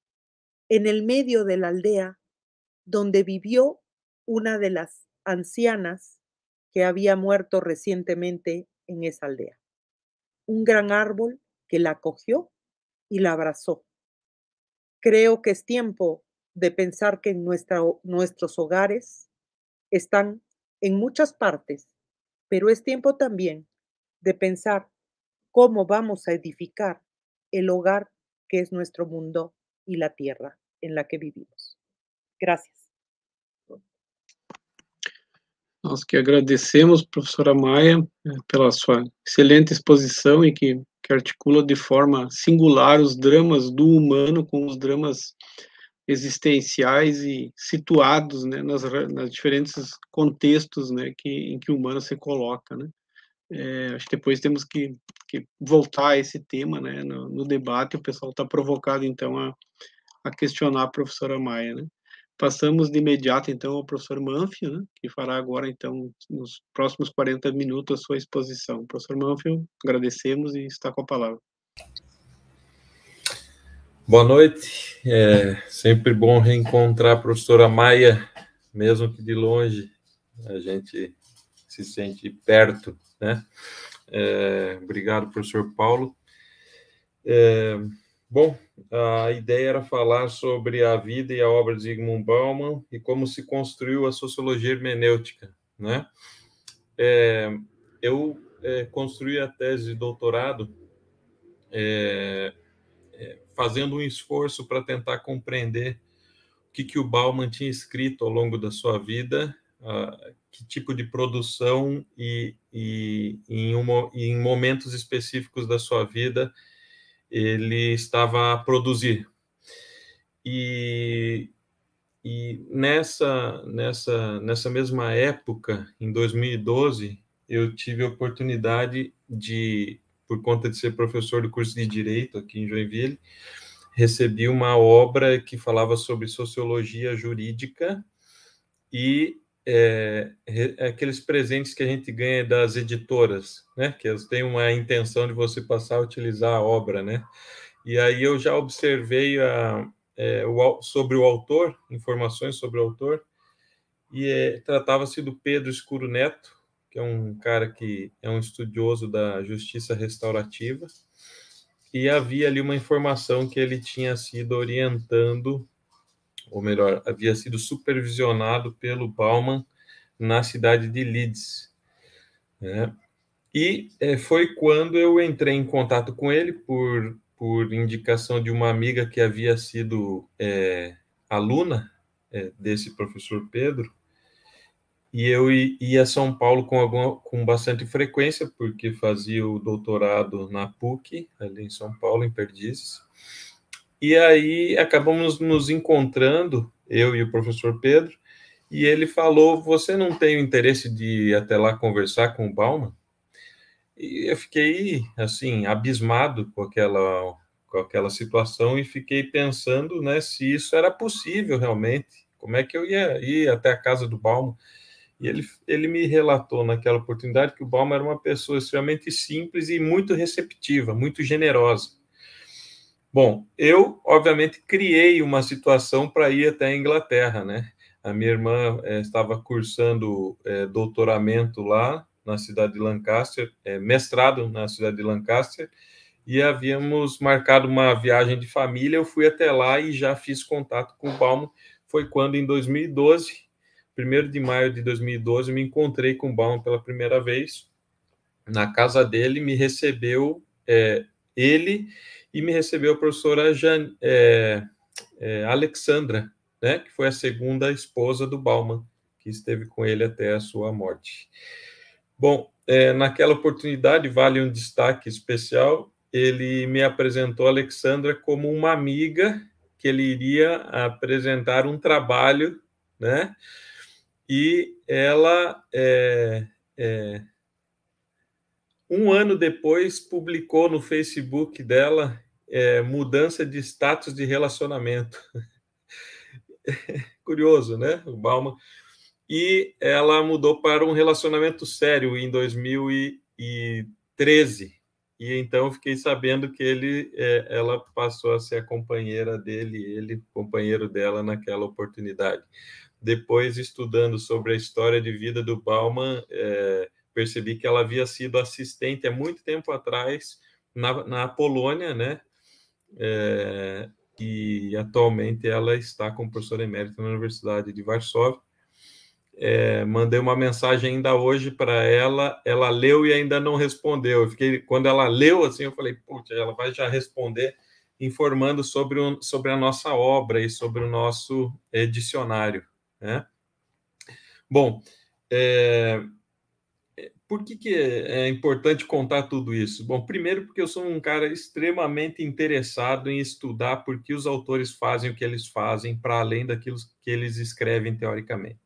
en el medio de la aldea donde vivió una de las ancianas que había muerto recientemente en esa aldea. Un gran árbol que la cogió y la abrazó. Creo que es tiempo de pensar que en nuestros hogares están en muchas partes, pero es tiempo también de pensar cómo vamos a edificar el hogar que es nuestro mundo y la tierra en la que vivimos. Gracias. Nós que agradecemos, professora Maia, eh, pela sua excelente exposição e que, articula de forma singular os dramas do humano com os dramas existenciais e situados né, nas, nas diferentes contextos né, que, em que o humano se coloca. Né? É, acho que depois temos que, que voltar a esse tema né, no, no debate, o pessoal está provocado, então, a, a questionar a professora Maia. Né? Passamos de imediato, então, ao professor Manfio, né, que fará agora, então, nos próximos 40 minutos a sua exposição. Professor Manfio, agradecemos e está com a palavra. Boa noite. É sempre bom reencontrar a professora Maia, mesmo que de longe. A gente se sente perto, né? É, obrigado, professor Paulo. É, bom, a ideia era falar sobre a vida e a obra de Zygmunt Bauman e como se construiu a sociologia hermenêutica, né? É, eu é, construí a tese de doutorado é, fazendo um esforço para tentar compreender o que, que o Bauman tinha escrito ao longo da sua vida, ah, que tipo de produção e, e, em, um, em momentos específicos da sua vida ele estava a produzir. E, e nessa, nessa, nessa mesma época, em 2012, eu tive a oportunidade de por conta de ser professor do curso de Direito aqui em Joinville, recebi uma obra que falava sobre sociologia jurídica e é, é, aqueles presentes que a gente ganha das editoras, né? Que elas têm uma intenção de você passar a utilizar a obra, né? E aí eu já observei a, é, o, sobre o autor, informações sobre o autor, e é, tratava-se do Pedro Escuro Neto, que é um cara que é um estudioso da justiça restaurativa, e havia ali uma informação que ele tinha sido orientando, ou melhor, havia sido supervisionado pelo Bauman na cidade de Leeds. Né? E é, foi quando eu entrei em contato com ele por, por indicação de uma amiga que havia sido é, aluna é, desse professor Pedro, e eu ia a São Paulo com, alguma, com bastante frequência, porque fazia o doutorado na PUC, ali em São Paulo, em Perdizes. E aí acabamos nos encontrando, eu e o professor Pedro, e ele falou: Você não tem o interesse de ir até lá conversar com o Bauman? E eu fiquei, assim, abismado com aquela, com aquela situação e fiquei pensando né, se isso era possível realmente. Como é que eu ia ir até a casa do Bauman? E ele, ele me relatou naquela oportunidade que o Balma era uma pessoa extremamente simples e muito receptiva, muito generosa. Bom, eu, obviamente, criei uma situação para ir até a Inglaterra, né? A minha irmã é, estava cursando é, doutoramento lá na cidade de Lancaster, é, mestrado na cidade de Lancaster, e havíamos marcado uma viagem de família. Eu fui até lá e já fiz contato com o Palmo. Foi quando, em 2012, 1 de maio de 2012, me encontrei com Baum pela primeira vez na casa dele, me recebeu é, ele e me recebeu a professora Jan, é, é, Alexandra, né, que foi a segunda esposa do Bauman, que esteve com ele até a sua morte. Bom, é, naquela oportunidade, vale um destaque especial, ele me apresentou Alexandra como uma amiga que ele iria apresentar um trabalho, né, e ela, é, é, um ano depois, publicou no Facebook dela é, mudança de status de relacionamento. Curioso, né? O Balma? E ela mudou para um relacionamento sério em 2013. E então eu fiquei sabendo que ele, é, ela passou a ser a companheira dele, ele companheiro dela naquela oportunidade depois estudando sobre a história de vida do Bauman, é, percebi que ela havia sido assistente há muito tempo atrás na, na Polônia, né? É, e atualmente ela está com professora emérita na Universidade de Varsóvia. É, mandei uma mensagem ainda hoje para ela, ela leu e ainda não respondeu. Eu fiquei, quando ela leu assim, eu falei, putz, ela vai já responder informando sobre, um, sobre a nossa obra e sobre o nosso é, dicionário. Né? Bom, é, por que, que é importante contar tudo isso? Bom, primeiro porque eu sou um cara extremamente interessado em estudar por que os autores fazem o que eles fazem, para além daquilo que eles escrevem teoricamente.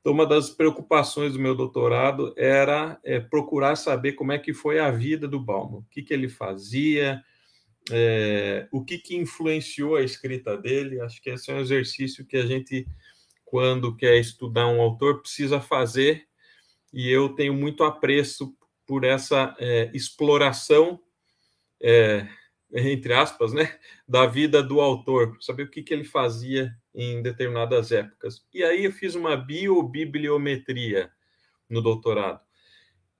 Então, uma das preocupações do meu doutorado era é, procurar saber como é que foi a vida do Balmo o que, que ele fazia, é, o que, que influenciou a escrita dele. Acho que esse é um exercício que a gente, quando quer estudar um autor, precisa fazer, e eu tenho muito apreço por essa é, exploração, é, entre aspas, né, da vida do autor, saber o que, que ele fazia em determinadas épocas. E aí eu fiz uma biobibliometria no doutorado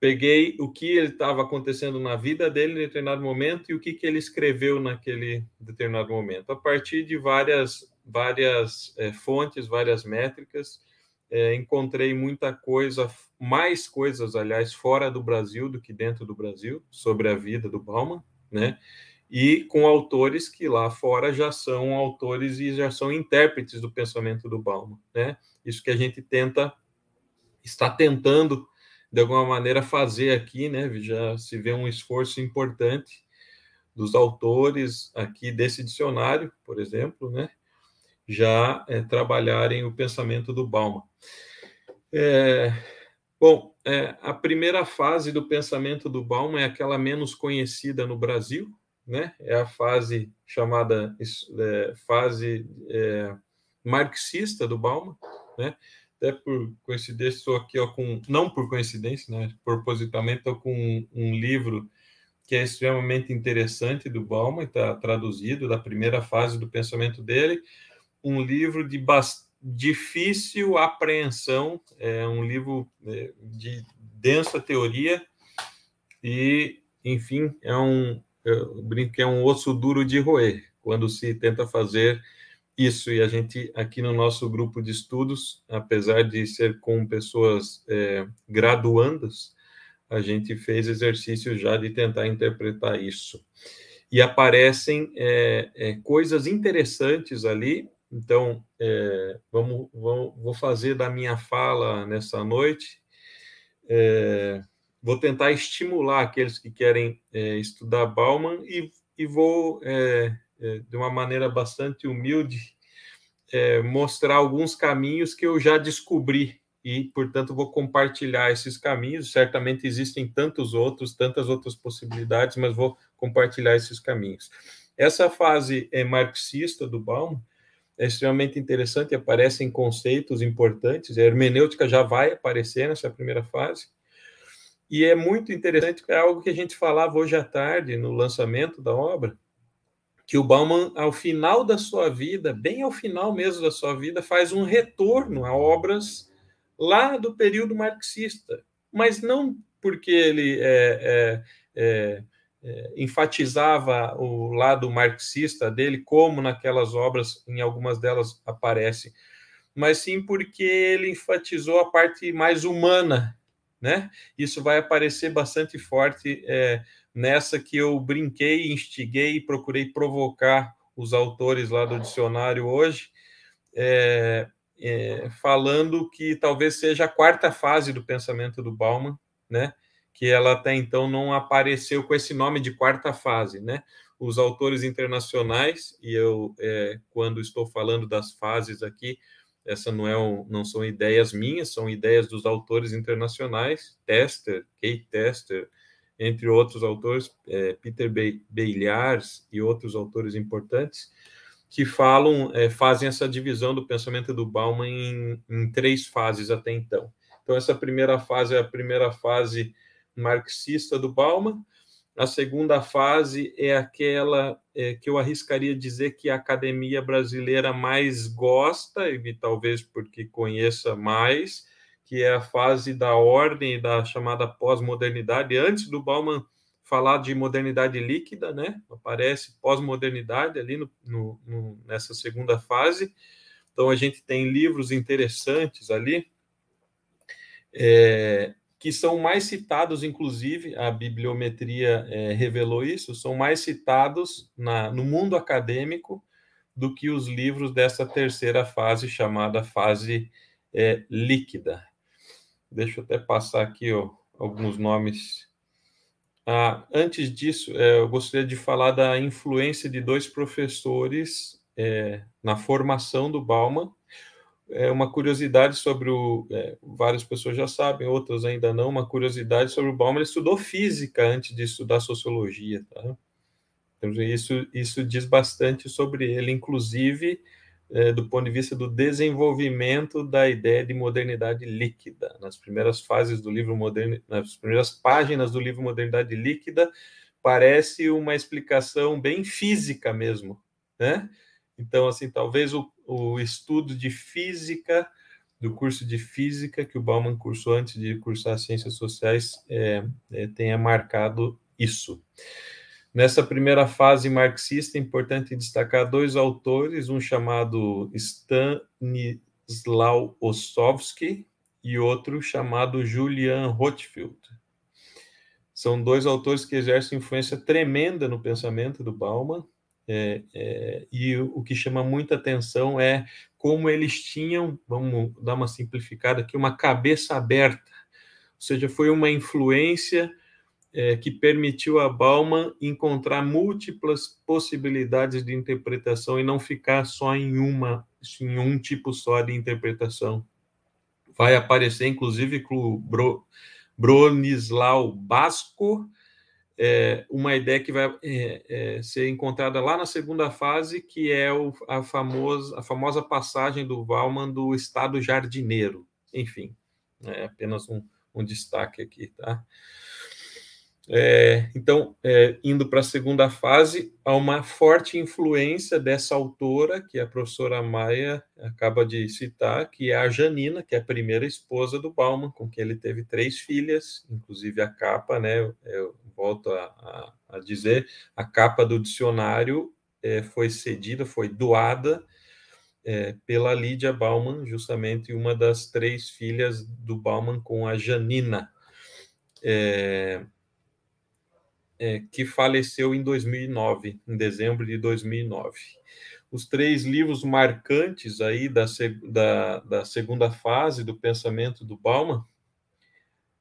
peguei o que ele estava acontecendo na vida dele em determinado momento e o que, que ele escreveu naquele determinado momento, a partir de várias, várias é, fontes, várias métricas. É, encontrei muita coisa, mais coisas, aliás, fora do Brasil do que dentro do Brasil, sobre a vida do Bauman, né? E com autores que lá fora já são autores e já são intérpretes do pensamento do Bauman, né? Isso que a gente tenta, está tentando de alguma maneira fazer aqui, né? Já se vê um esforço importante dos autores aqui desse dicionário, por exemplo, né? Já é, trabalharem o pensamento do Bauman. É, bom, é, a primeira fase do pensamento do Bauman é aquela menos conhecida no Brasil, né? É a fase chamada é, fase é, marxista do Bauman, né? até por coincidência, estou aqui ó, com, não por coincidência, né, propositalmente, estou com um, um, livro que é extremamente interessante do Bauman, está traduzido da primeira fase do pensamento dele, um livro de difícil apreensão, é um livro é, de densa teoria e, enfim, é um, é, eu brinco que é um osso duro de roer quando se tenta fazer isso, e a gente aqui no nosso grupo de estudos, apesar de ser com pessoas é, graduandas, a gente fez exercício já de tentar interpretar isso. E aparecem é, é, coisas interessantes ali, então é, vamos, vamos, vou fazer da minha fala nessa noite, é, vou tentar estimular aqueles que querem é, estudar Bauman e, e vou é, de uma maneira bastante humilde, é, mostrar alguns caminhos que eu já descobri e, portanto, vou compartilhar esses caminhos. Certamente existem tantos outros, tantas outras possibilidades, mas vou compartilhar esses caminhos. Essa fase é marxista do Baum é extremamente interessante, aparecem conceitos importantes, a hermenêutica já vai aparecer nessa primeira fase. E é muito interessante, é algo que a gente falava hoje à tarde no lançamento da obra, que o Bauman, ao final da sua vida, bem ao final mesmo da sua vida, faz um retorno a obras lá do período marxista, mas não porque ele é, é, é, é enfatizava o lado marxista dele, como naquelas obras, em algumas delas aparece, mas sim porque ele enfatizou a parte mais humana, né? Isso vai aparecer bastante forte é, nessa que eu brinquei, instiguei, procurei provocar os autores lá do dicionário hoje, é, é, falando que talvez seja a quarta fase do pensamento do Bauman, né? que ela até então não apareceu com esse nome de quarta fase, né? Os autores internacionais e eu, é, quando estou falando das fases aqui, essa não é um, não são ideias minhas, são ideias dos autores internacionais, Tester, Kate Tester, entre outros autores, é, Peter Beilharz e outros autores importantes, que falam, é, fazem essa divisão do pensamento do Bauman em, em, três fases até então. Então, essa primeira fase é a primeira fase marxista do Bauman, a segunda fase é aquela é, que eu arriscaria dizer que a academia brasileira mais gosta, e talvez porque conheça mais, que é a fase da ordem da chamada pós-modernidade. Antes do Bauman falar de modernidade líquida, né? Aparece pós-modernidade ali no, no, no, nessa segunda fase. Então a gente tem livros interessantes ali é, que são mais citados, inclusive a bibliometria é, revelou isso, são mais citados na, no mundo acadêmico do que os livros dessa terceira fase chamada fase é, líquida. Deixa eu até passar aqui ó, alguns nomes. Ah, antes disso, é, eu gostaria de falar da influência de dois professores é, na formação do Bauman. É uma curiosidade sobre o. É, várias pessoas já sabem, outras ainda não. Uma curiosidade sobre o Bauman: ele estudou física antes de estudar sociologia. Tá? Então, isso, isso diz bastante sobre ele. Inclusive, é, do ponto de vista do desenvolvimento da ideia de modernidade líquida. Nas primeiras fases do livro Modern... nas primeiras páginas do livro Modernidade Líquida, parece uma explicação bem física mesmo, né? Então, assim, talvez o, o estudo de física, do curso de física que o Bauman cursou antes de cursar ciências sociais, é, é, tenha marcado isso. Nessa primeira fase marxista, é importante destacar dois autores, um chamado Stanislaw Ossovsky e outro chamado Julian Rothfield. São dois autores que exercem influência tremenda no pensamento do Bauman, é, é, e o que chama muita atenção é como eles tinham, vamos dar uma simplificada aqui, uma cabeça aberta, ou seja, foi uma influência é, que permitiu a Bauman encontrar múltiplas possibilidades de interpretação e não ficar só em uma, assim, em um tipo só de interpretação. Vai aparecer, inclusive, com Bro, Bronislau Basco, é, uma ideia que vai é, é, ser encontrada lá na segunda fase, que é o, a, famosa, a famosa passagem do Bauman do estado jardineiro. Enfim, é apenas um, um destaque aqui, tá? É, então, é, indo para a segunda fase, há uma forte influência dessa autora, que a professora Maia acaba de citar, que é a Janina, que é a primeira esposa do Bauman, com quem ele teve três filhas, inclusive a capa, né? Eu, volto a, a, a, dizer, a capa do dicionário é, foi cedida, foi doada é, pela Lídia Bauman, justamente uma das três filhas do Bauman com a Janina. É, é, que faleceu em 2009, em dezembro de 2009. Os três livros marcantes aí da, da, da segunda fase do pensamento do Bauman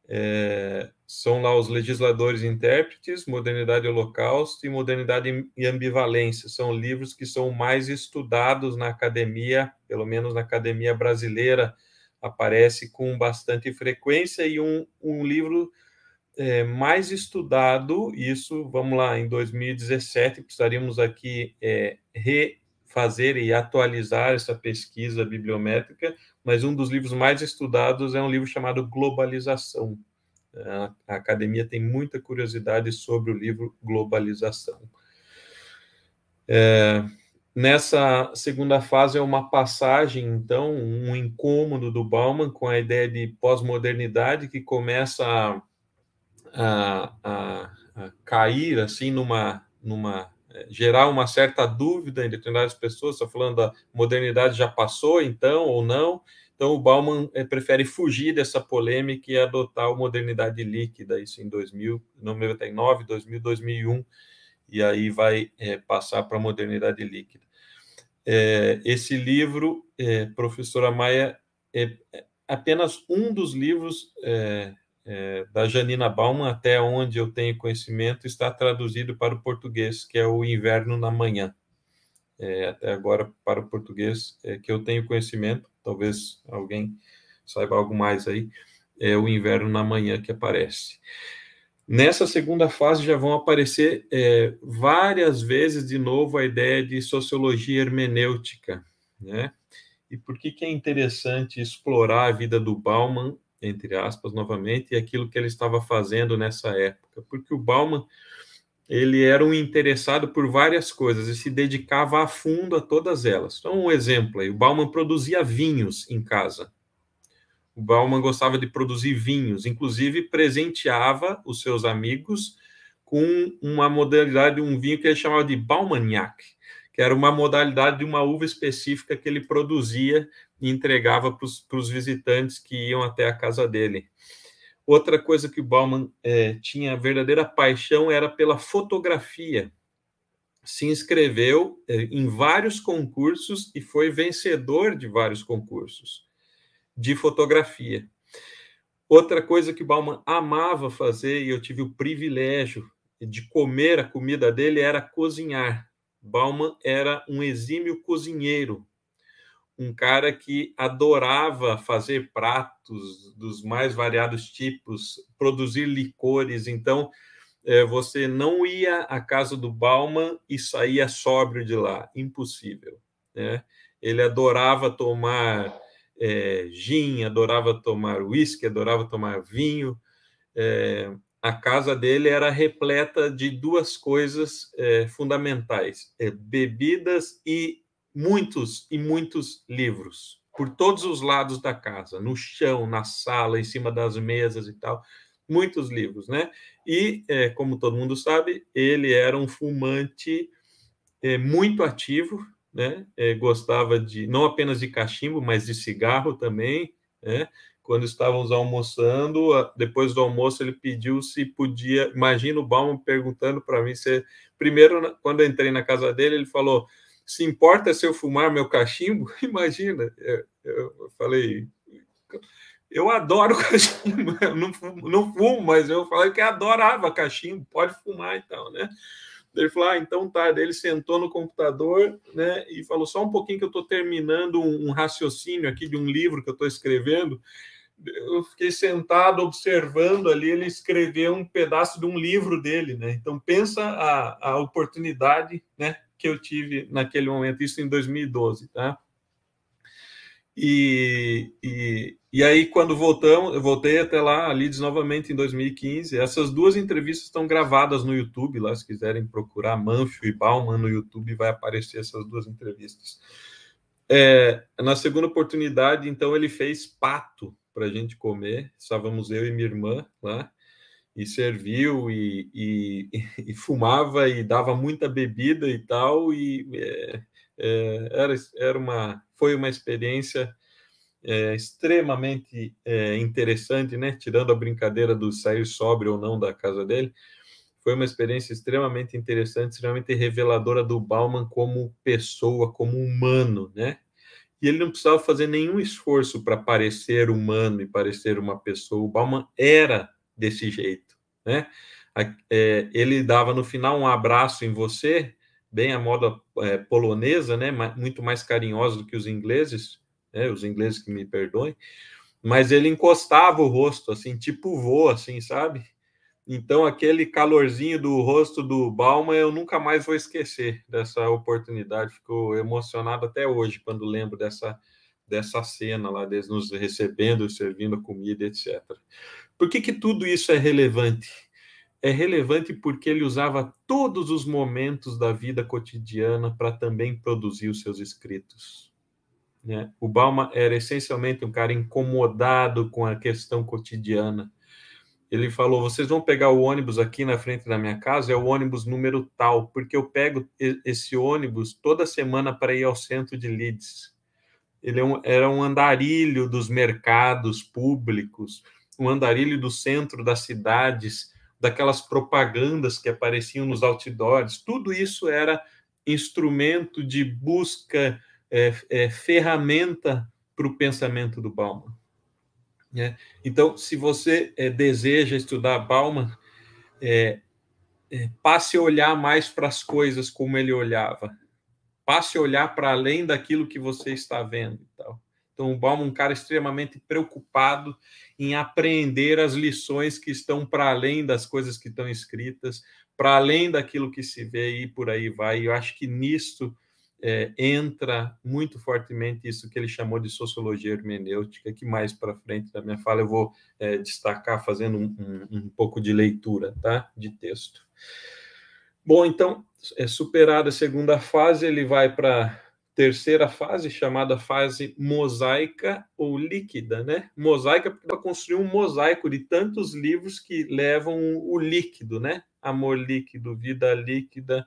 é, são lá os legisladores e intérpretes, Modernidade e Holocausto e Modernidade e Ambivalência. São livros que são mais estudados na academia, pelo menos na academia brasileira, aparece com bastante frequência, e um, um livro é, mais estudado isso, vamos lá, em 2017, precisaríamos aqui é, refazer e atualizar essa pesquisa bibliométrica, mas um dos livros mais estudados é um livro chamado Globalização. A, academia tem muita curiosidade sobre o livro Globalização. É, nessa segunda fase é uma passagem, então, um incômodo do Bauman com a ideia de pós-modernidade que começa a a, a, cair assim numa numa é, gerar uma certa dúvida em determinadas pessoas, está falando da modernidade já passou, então, ou não. Então, o Bauman é, prefere fugir dessa polêmica e adotar a modernidade líquida, isso em 2000, 99, 2000, 2001, e aí vai é, passar para a modernidade líquida. É, esse livro, é, professora Maia, é apenas um dos livros é, da Janina Bauman, até onde eu tenho conhecimento, está traduzido para o português, que é o Inverno na Manhã. É, até agora, para o português, é, que eu tenho conhecimento, talvez alguém saiba algo mais aí, é o Inverno na Manhã que aparece. Nessa segunda fase já vão aparecer é, várias vezes de novo a ideia de sociologia hermenêutica, né? E por que, que é interessante explorar a vida do Bauman entre aspas, novamente, e aquilo que ele estava fazendo nessa época, porque o Bauman ele era um interessado por várias coisas e se dedicava a fundo a todas elas. Então, um exemplo aí, o Bauman produzia vinhos em casa. O Bauman gostava de produzir vinhos, inclusive presenteava os seus amigos com uma modalidade um vinho que ele chamava de Baumaniac que era uma modalidade de uma uva específica que ele produzia e entregava para os visitantes que iam até a casa dele. Outra coisa que o Bauman é, tinha verdadeira paixão era pela fotografia. Se inscreveu é, em vários concursos e foi vencedor de vários concursos de fotografia. Outra coisa que o Bauman amava fazer, e eu tive o privilégio de comer a comida dele, era cozinhar. Bauman era um exímio cozinheiro, um cara que adorava fazer pratos dos mais variados tipos, produzir licores. Então, eh, você não ia à casa do Bauman e saía sóbrio de lá, impossível. Né? Ele adorava tomar é, gin, adorava tomar uísque, adorava tomar vinho. É, a casa dele era repleta de duas coisas é, fundamentais: bebidas e muitos e muitos livros por todos os lados da casa, no chão, na sala, em cima das mesas e tal, muitos livros, né? E é, como todo mundo sabe, ele era um fumante é, muito ativo, né? É, gostava de não apenas de cachimbo, mas de cigarro também, né? Quando estávamos almoçando, depois do almoço ele pediu se podia. Imagina o Bauman perguntando para mim se primeiro né, quando eu entrei na casa dele ele falou se importa se eu fumar meu cachimbo? Imagina, eu, eu falei, eu adoro cachimbo, eu não, fumo, não fumo, mas eu falei que adorava cachimbo, pode fumar então, né? Ele falou, ah, então tá. ele sentou no computador, né, e falou só um pouquinho que eu estou terminando um, um raciocínio aqui de um livro que eu estou escrevendo. Eu fiquei sentado observando ali ele escrever um pedaço de um livro dele, né? Então pensa a, a oportunidade, né, que eu tive naquele momento, isso em 2012, tá? E, e, e aí, quando voltamos, eu voltei até lá, a Leeds novamente em 2015. Essas duas entrevistas estão gravadas no YouTube, lá se quiserem procurar Manfio e Bauman no YouTube, vai aparecer essas duas entrevistas. É, na segunda oportunidade, então, ele fez pato para a gente comer. Estávamos eu e minha irmã lá e serviu e, e, e, fumava e dava muita bebida e tal e é, é, era, era uma foi uma experiência é, extremamente interessante né tirando a brincadeira do sair sóbrio ou não da casa dele foi uma experiência extremamente interessante extremamente reveladora do Bauman como pessoa como humano né e ele não precisava fazer nenhum esforço para parecer humano e parecer uma pessoa o Bauman era desse jeito, né? É, ele dava no final um abraço em você, bem à moda é, polonesa, né? Muito mais carinhosa do que os ingleses, né? Os ingleses que me perdoem, mas ele encostava o rosto, assim, tipo voa, assim, sabe? Então, aquele calorzinho do rosto do Balma, eu nunca mais vou esquecer dessa oportunidade. Fico emocionado até hoje quando lembro dessa, dessa cena lá, deles nos recebendo, servindo a comida, etc. Por que, que tudo isso é relevante? É relevante porque ele usava todos os momentos da vida cotidiana para também produzir os seus escritos. Né? O Balma era essencialmente um cara incomodado com a questão cotidiana. Ele falou: vocês vão pegar o ônibus aqui na frente da minha casa, é o ônibus número tal, porque eu pego esse ônibus toda semana para ir ao centro de Leeds. Ele é era um andarilho dos mercados públicos o andarilho do centro das cidades, daquelas propagandas que apareciam nos outdoors, tudo isso era instrumento de busca, é, é, ferramenta para o pensamento do Bauman. Né? Então, se você é, deseja estudar Bauman, é, é, passe a olhar mais para as coisas como ele olhava, passe a olhar para além daquilo que você está vendo. Então, o Bauman é um cara extremamente preocupado em aprender as lições que estão para além das coisas que estão escritas, para além daquilo que se vê e por aí vai. E eu acho que nisto é, entra muito fortemente isso que ele chamou de sociologia hermenêutica, que mais para frente da minha fala eu vou é, destacar fazendo um, um, um, pouco de leitura tá? de texto. Bom, então, é superada a segunda fase, ele vai para terceira fase, chamada fase mosaica ou líquida, né? Mosaica porque para construir um mosaico de tantos livros que levam o líquido, né? Amor líquido, vida líquida,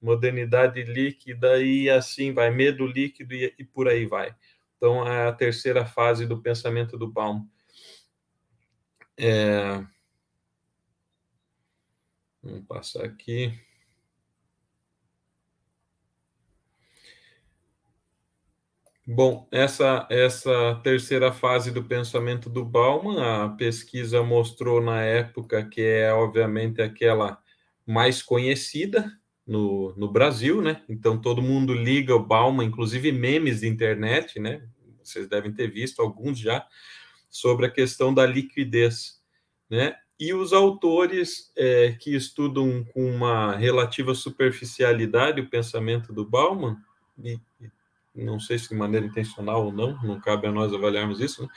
modernidade líquida e assim vai, medo líquido e, e por aí vai. Então, a terceira fase do pensamento do Baum. É... Vamos passar aqui. Bom, essa, essa terceira fase do pensamento do Bauman, a pesquisa mostrou na época que é, obviamente, aquela mais conhecida no, no Brasil, né? Então, todo mundo liga o Bauman, inclusive memes de internet, né? Vocês devem ter visto alguns já, sobre a questão da liquidez, né? E os autores é, que estudam com uma relativa superficialidade o pensamento do Bauman, e, não sei se de maneira intencional ou não, não cabe a nós avaliarmos isso, né?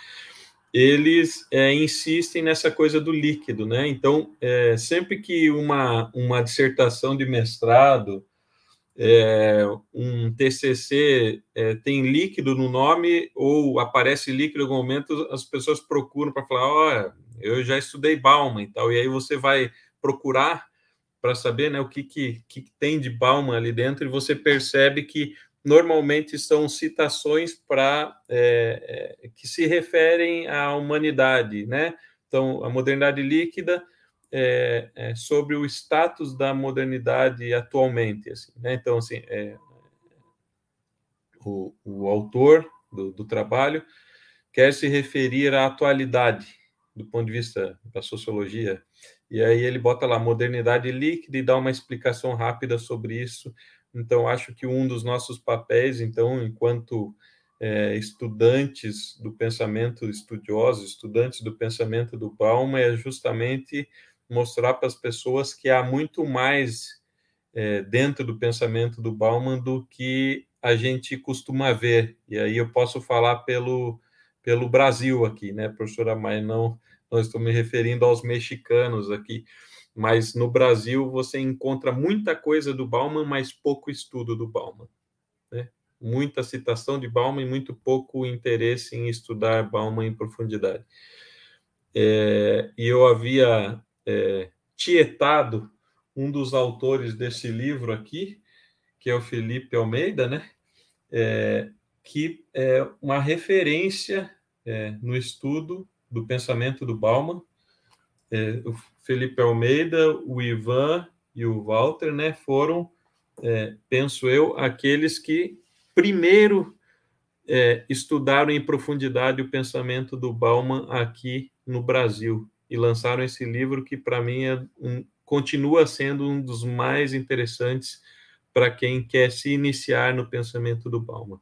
eles é, insistem nessa coisa do líquido, né? Então, é, sempre que uma, uma dissertação de mestrado, é, um TCC é, tem líquido no nome ou aparece líquido em algum momento, as pessoas procuram para falar, olha, eu já estudei Bauman e tal, e aí você vai procurar para saber né, o que, que, que tem de Bauman ali dentro e você percebe que normalmente são citações para é, é, que se referem à humanidade, né? Então, a modernidade líquida é, é sobre o status da modernidade atualmente, assim, né? Então, assim, é, o, o, autor do, do trabalho quer se referir à atualidade do ponto de vista da sociologia, e aí ele bota lá modernidade líquida e dá uma explicação rápida sobre isso então, acho que um dos nossos papéis, então, enquanto é, estudantes do pensamento estudioso, estudantes do pensamento do Bauman, é justamente mostrar para as pessoas que há muito mais é, dentro do pensamento do Bauman do que a gente costuma ver. E aí eu posso falar pelo, pelo Brasil aqui, né, professora Mas não, não estou me referindo aos mexicanos aqui, mas no Brasil você encontra muita coisa do Bauman, mas pouco estudo do Bauman. Né? Muita citação de Bauman e muito pouco interesse em estudar Bauman em profundidade. É, e eu havia é, tietado um dos autores desse livro aqui, que é o Felipe Almeida, né? É, que é uma referência é, no estudo do pensamento do Bauman. É, Felipe Almeida, o Ivan e o Walter, né, foram, é, penso eu, aqueles que primeiro é, estudaram em profundidade o pensamento do Bauman aqui no Brasil e lançaram esse livro que para mim é um, continua sendo um dos mais interessantes para quem quer se iniciar no pensamento do Bauman.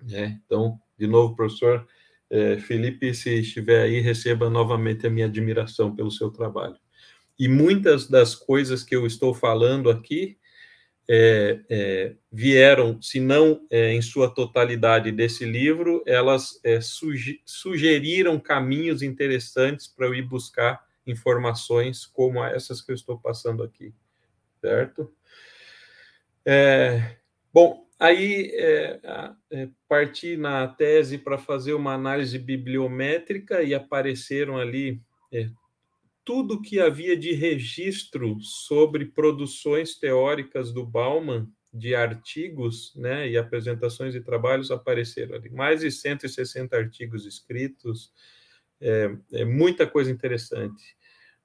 Né? Então, de novo, professor, é, Felipe, se estiver aí, receba novamente a minha admiração pelo seu trabalho. E muitas das coisas que eu estou falando aqui é, é, vieram, se não é, em sua totalidade desse livro, elas é, sugeriram caminhos interessantes para eu ir buscar informações como essas que eu estou passando aqui, certo? É, bom, Aí é, é, parti na tese para fazer uma análise bibliométrica e apareceram ali é, tudo que havia de registro sobre produções teóricas do Bauman, de artigos né, e apresentações de trabalhos apareceram ali. Mais de 160 artigos escritos, é, é muita coisa interessante.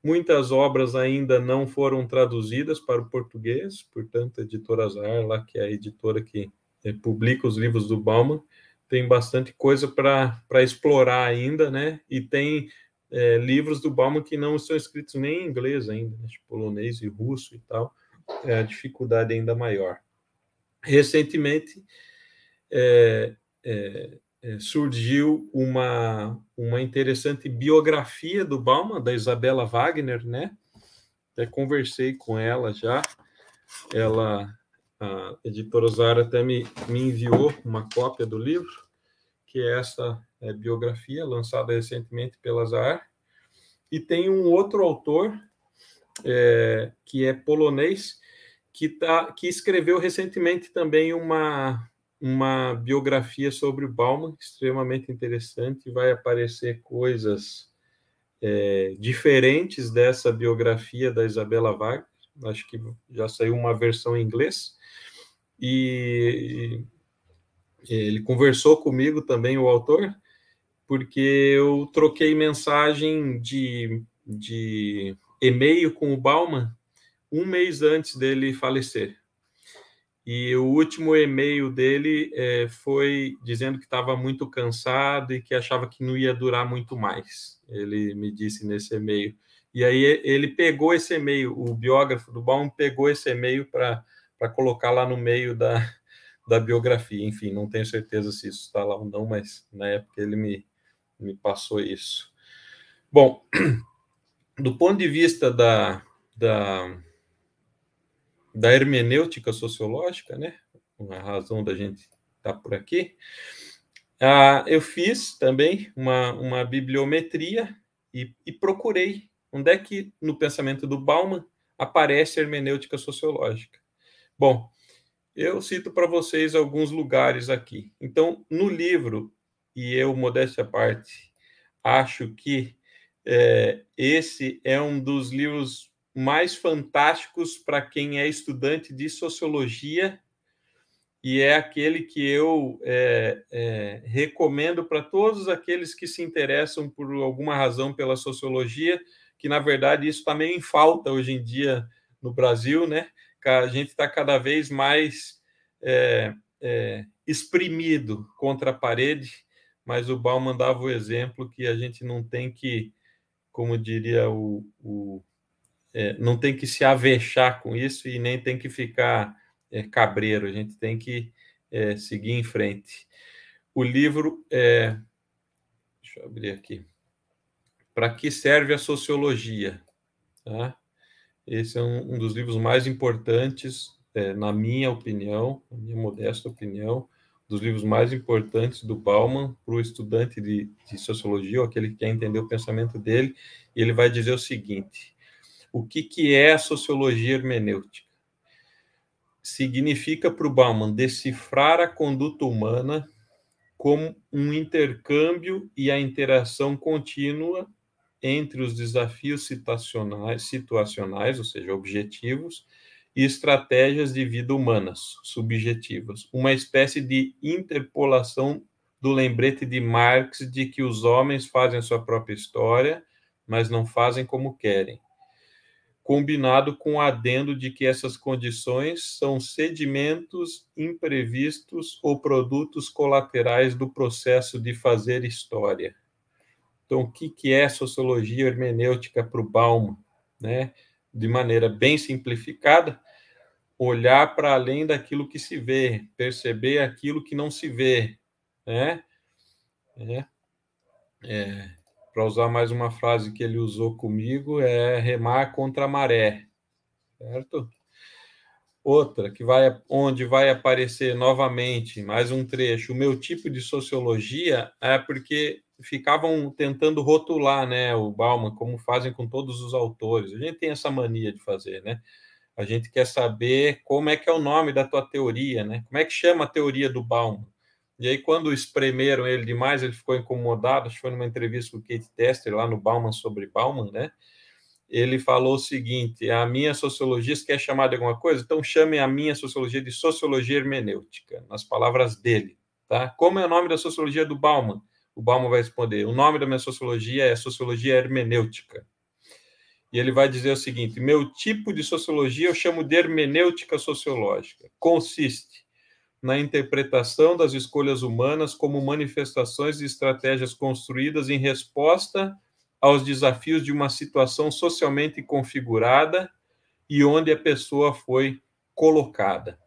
Muitas obras ainda não foram traduzidas para o português, portanto, a editora Azar, lá que é a editora que eh, publica os livros do Bauman, tem bastante coisa para explorar ainda, né? E tem é, livros do Bauman que não são escritos nem em inglês ainda, né? Tipo, polonês e russo e tal. É a dificuldade ainda maior. Recentemente, é, é, é, surgiu uma, uma interessante biografia do Bauman, da Isabela Wagner, né? Até conversei com ela já. Ela, a editora Zara, até me, me enviou uma cópia do livro, que é essa é, biografia, lançada recentemente pela Zara. E tem um outro autor, é, que é polonês, que, tá, que escreveu recentemente também uma, uma biografia sobre o Bauman, é extremamente interessante, vai aparecer coisas é, diferentes dessa biografia da Isabela Wagner, acho que já saiu uma versão em inglês, e, e ele conversou comigo também, o autor, porque eu troquei mensagem de, de e-mail com o Bauman um mês antes dele falecer. E o último e-mail dele é, foi dizendo que estava muito cansado e que achava que não ia durar muito mais. Ele me disse nesse e-mail. E aí ele pegou esse e-mail, o biógrafo do Baum pegou esse e-mail para colocar lá no meio da, da biografia. Enfim, não tenho certeza se isso está lá ou não, mas na época ele me, me passou isso. Bom, do ponto de vista da, da da hermenêutica sociológica, né? Uma razão da gente estar tá por aqui. Ah, eu fiz também uma, uma bibliometria e, e procurei onde é que no pensamento do Bauman aparece a hermenêutica sociológica. Bom, eu cito para vocês alguns lugares aqui. Então, no livro, e eu, modéstia à parte, acho que é, esse é um dos livros mais fantásticos para quem é estudante de sociologia e é aquele que eu é, é, recomendo para todos aqueles que se interessam por alguma razão pela sociologia, que na verdade isso está meio em falta hoje em dia no Brasil, né? A gente está cada vez mais é, é, exprimido contra a parede, mas o Bauman dava o exemplo que a gente não tem que, como diria o, o é, não tem que se avexar com isso e nem tem que ficar é, cabreiro, a gente tem que é, seguir em frente. O livro é. Deixa eu abrir aqui. Para que serve a sociologia? Tá? Esse é um, um dos livros mais importantes, é, na minha opinião, na minha modesta opinião, dos livros mais importantes do Bauman para o estudante de, de sociologia, ou aquele que quer entender o pensamento dele. E ele vai dizer o seguinte: o que, que é a sociologia hermenêutica? Significa para o Bauman decifrar a conduta humana como um intercâmbio e a interação contínua entre os desafios situacionais, situacionais ou seja, objetivos, e estratégias de vida humanas, subjetivas. Uma espécie de interpolação do lembrete de Marx de que os homens fazem a sua própria história, mas não fazem como querem combinado com o adendo de que essas condições são sedimentos imprevistos ou produtos colaterais do processo de fazer história. Então, o que, que é sociologia hermenêutica para o Bauman? Né? De maneira bem simplificada, olhar para além daquilo que se vê, perceber aquilo que não se vê. Né? É. É para usar mais uma frase que ele usou comigo, é remar contra a maré, certo? Outra, que vai, onde vai aparecer novamente, mais um trecho, o meu tipo de sociologia é porque ficavam tentando rotular né, o Bauman, como fazem com todos os autores. A gente tem essa mania de fazer, né? A gente quer saber como é que é o nome da tua teoria, né? Como é que chama a teoria do Bauman? E aí, quando espremeram ele demais, ele ficou incomodado. Acho que foi numa entrevista com o Kate Tester, lá no Bauman sobre Bauman, né? Ele falou o seguinte: a minha sociologia, se quer chamar de alguma coisa, então chamem a minha sociologia de sociologia hermenêutica, nas palavras dele, tá? Como é o nome da sociologia do Bauman? O Bauman vai responder: o nome da minha sociologia é sociologia hermenêutica. E ele vai dizer o seguinte: meu tipo de sociologia eu chamo de hermenêutica sociológica. Consiste na interpretação das escolhas humanas como manifestações e estratégias construídas em resposta aos desafios de uma situação socialmente configurada e onde a pessoa foi colocada.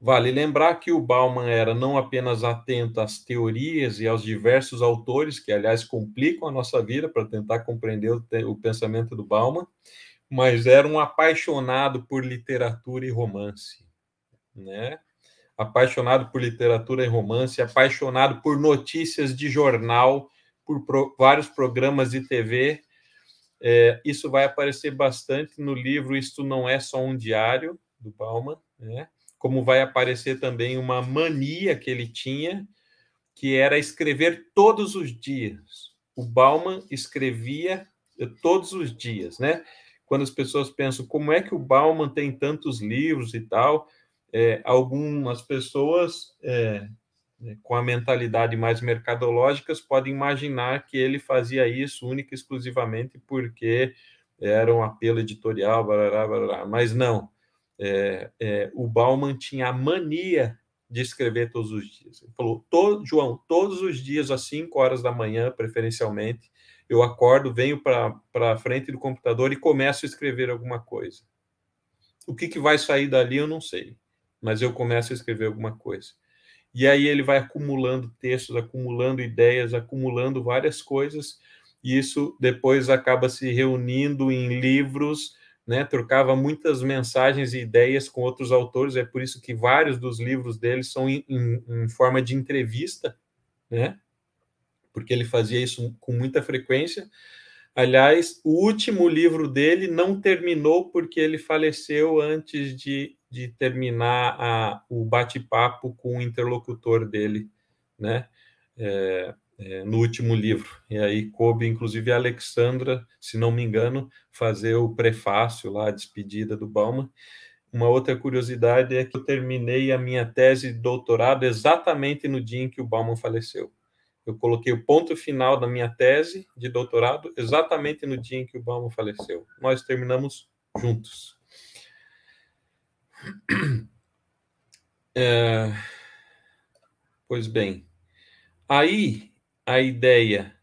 Vale lembrar que o Bauman era não apenas atento às teorias e aos diversos autores, que aliás complicam a nossa vida para tentar compreender o, o, pensamento do Bauman, mas era um apaixonado por literatura e romance né? Apaixonado por literatura e romance, apaixonado por notícias de jornal, por pro, vários programas de TV. É, isso vai aparecer bastante no livro Isto Não É Só um Diário, do Bauman, né? como vai aparecer também uma mania que ele tinha, que era escrever todos os dias. O Bauman escrevia eh, todos os dias, né? Quando as pessoas pensam como é que o Bauman tem tantos livros e tal, é, algumas pessoas é, né, com a mentalidade mais mercadológicas podem imaginar que ele fazia isso única e exclusivamente porque era um apelo editorial, mas não. É, é, o Bauman tinha a mania de escrever todos os dias. Ele falou, todo, João, todos os dias, às 5 horas da manhã, preferencialmente, eu acordo, venho para a frente do computador e começo a escrever alguma coisa. O que, que vai sair dali, eu não sei mas eu começo a escrever alguma coisa. E aí ele vai acumulando textos, acumulando ideias, acumulando várias coisas, e isso depois acaba se reunindo em livros, né? Trocava muitas mensagens e ideias com outros autores, é por isso que vários dos livros dele são em, em, em forma de entrevista, né? Porque ele fazia isso com muita frequência. Aliás, o último livro dele não terminou porque ele faleceu antes de de terminar a, o bate-papo com o interlocutor dele, né? É, é, no último livro. E aí coube, inclusive, a Alexandra, se não me engano, fazer o prefácio lá, a despedida do Bauman. Uma outra curiosidade é que eu terminei a minha tese de doutorado exatamente no dia em que o Bauman faleceu. Eu coloquei o ponto final da minha tese de doutorado exatamente no dia em que o Bauman faleceu. Nós terminamos juntos. É, pois bem, aí a ideia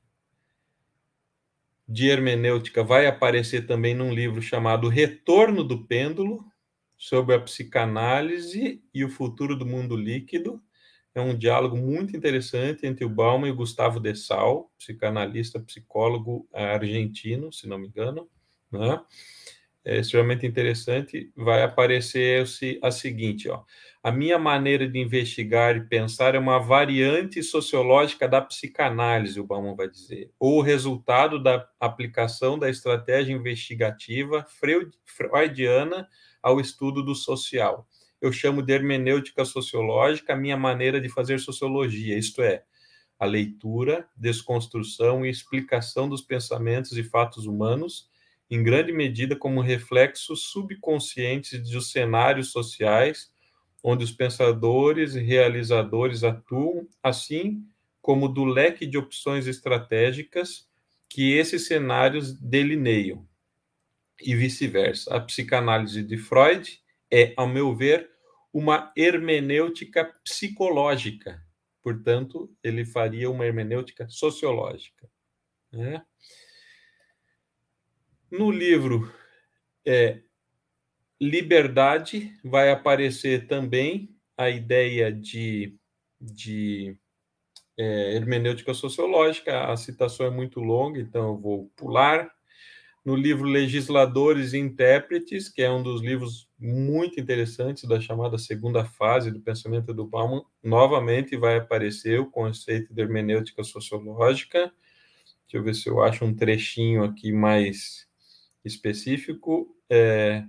de hermenêutica vai aparecer também num livro chamado Retorno do Pêndulo, sobre a psicanálise e o futuro do mundo líquido. É um diálogo muito interessante entre o Bauman e o Gustavo Dessal, psicanalista, psicólogo eh, argentino, se não me engano. Né? é, extremamente interessante, vai aparecer a seguinte, ó. A minha maneira de investigar e pensar é uma variante sociológica da psicanálise, o Bauman vai dizer, ou o resultado da aplicação da estratégia investigativa freudiana ao estudo do social. Eu chamo de hermenêutica sociológica a minha maneira de fazer sociologia, isto é, a leitura, desconstrução e explicação dos pensamentos e fatos humanos em grande medida como reflexos subconscientes dos cenários sociais onde os pensadores e realizadores atuam, assim como do leque de opções estratégicas que esses cenários delineiam, e vice-versa. A psicanálise de Freud é, ao meu ver, uma hermenêutica psicológica. Portanto, ele faria uma hermenêutica sociológica. Né? No livro é, Liberdade vai aparecer também a ideia de, de é, hermenêutica sociológica. A citação é muito longa, então eu vou pular. No livro Legisladores e Intérpretes, que é um dos livros muito interessantes da chamada segunda fase do pensamento do Bauman, novamente vai aparecer o conceito de hermenêutica sociológica. Deixa eu ver se eu acho um trechinho aqui mais específico. É,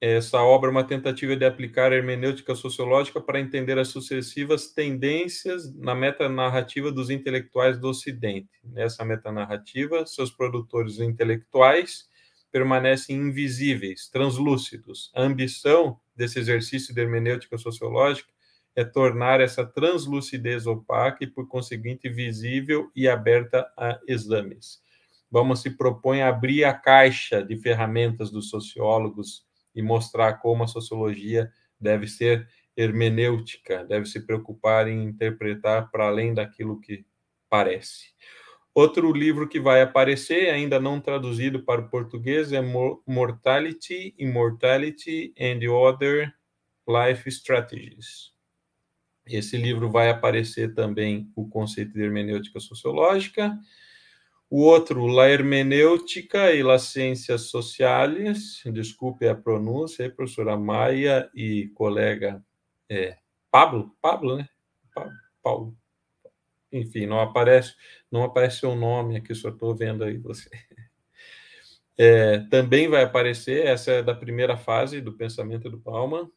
essa obra é uma tentativa de aplicar a hermenêutica sociológica para entender as sucessivas tendências na metanarrativa dos intelectuais do Ocidente. Nessa metanarrativa, seus produtores intelectuais permanecem invisíveis, translúcidos. A ambição desse exercício de hermenêutica sociológica é tornar essa translucidez opaca e, por conseguinte, visível e aberta a exames. Vamos se propõe a abrir a caixa de ferramentas dos sociólogos e mostrar como a sociologia deve ser hermenêutica, deve se preocupar em interpretar para além daquilo que parece. Outro livro que vai aparecer, ainda não traduzido para o português, é Mortality, Immortality and Other Life Strategies. Esse livro vai aparecer também o conceito de hermenêutica sociológica. O outro, La Hermenêutica e las Ciências Sociales, desculpe a pronúncia aí, professora Maia e colega é, Pablo, Pablo, né? Paulo. Enfim, não aparece, não aparece o nome aqui, só estou vendo aí você. É, também vai aparecer, essa é da primeira fase do pensamento do Palma.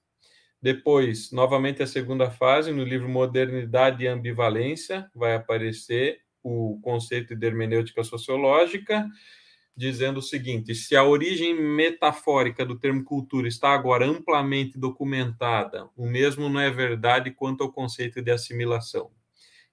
Depois, novamente a segunda fase, no livro Modernidade e Ambivalência, vai aparecer o conceito de hermenêutica sociológica, dizendo o seguinte: se a origem metafórica do termo cultura está agora amplamente documentada, o mesmo não é verdade quanto ao conceito de assimilação.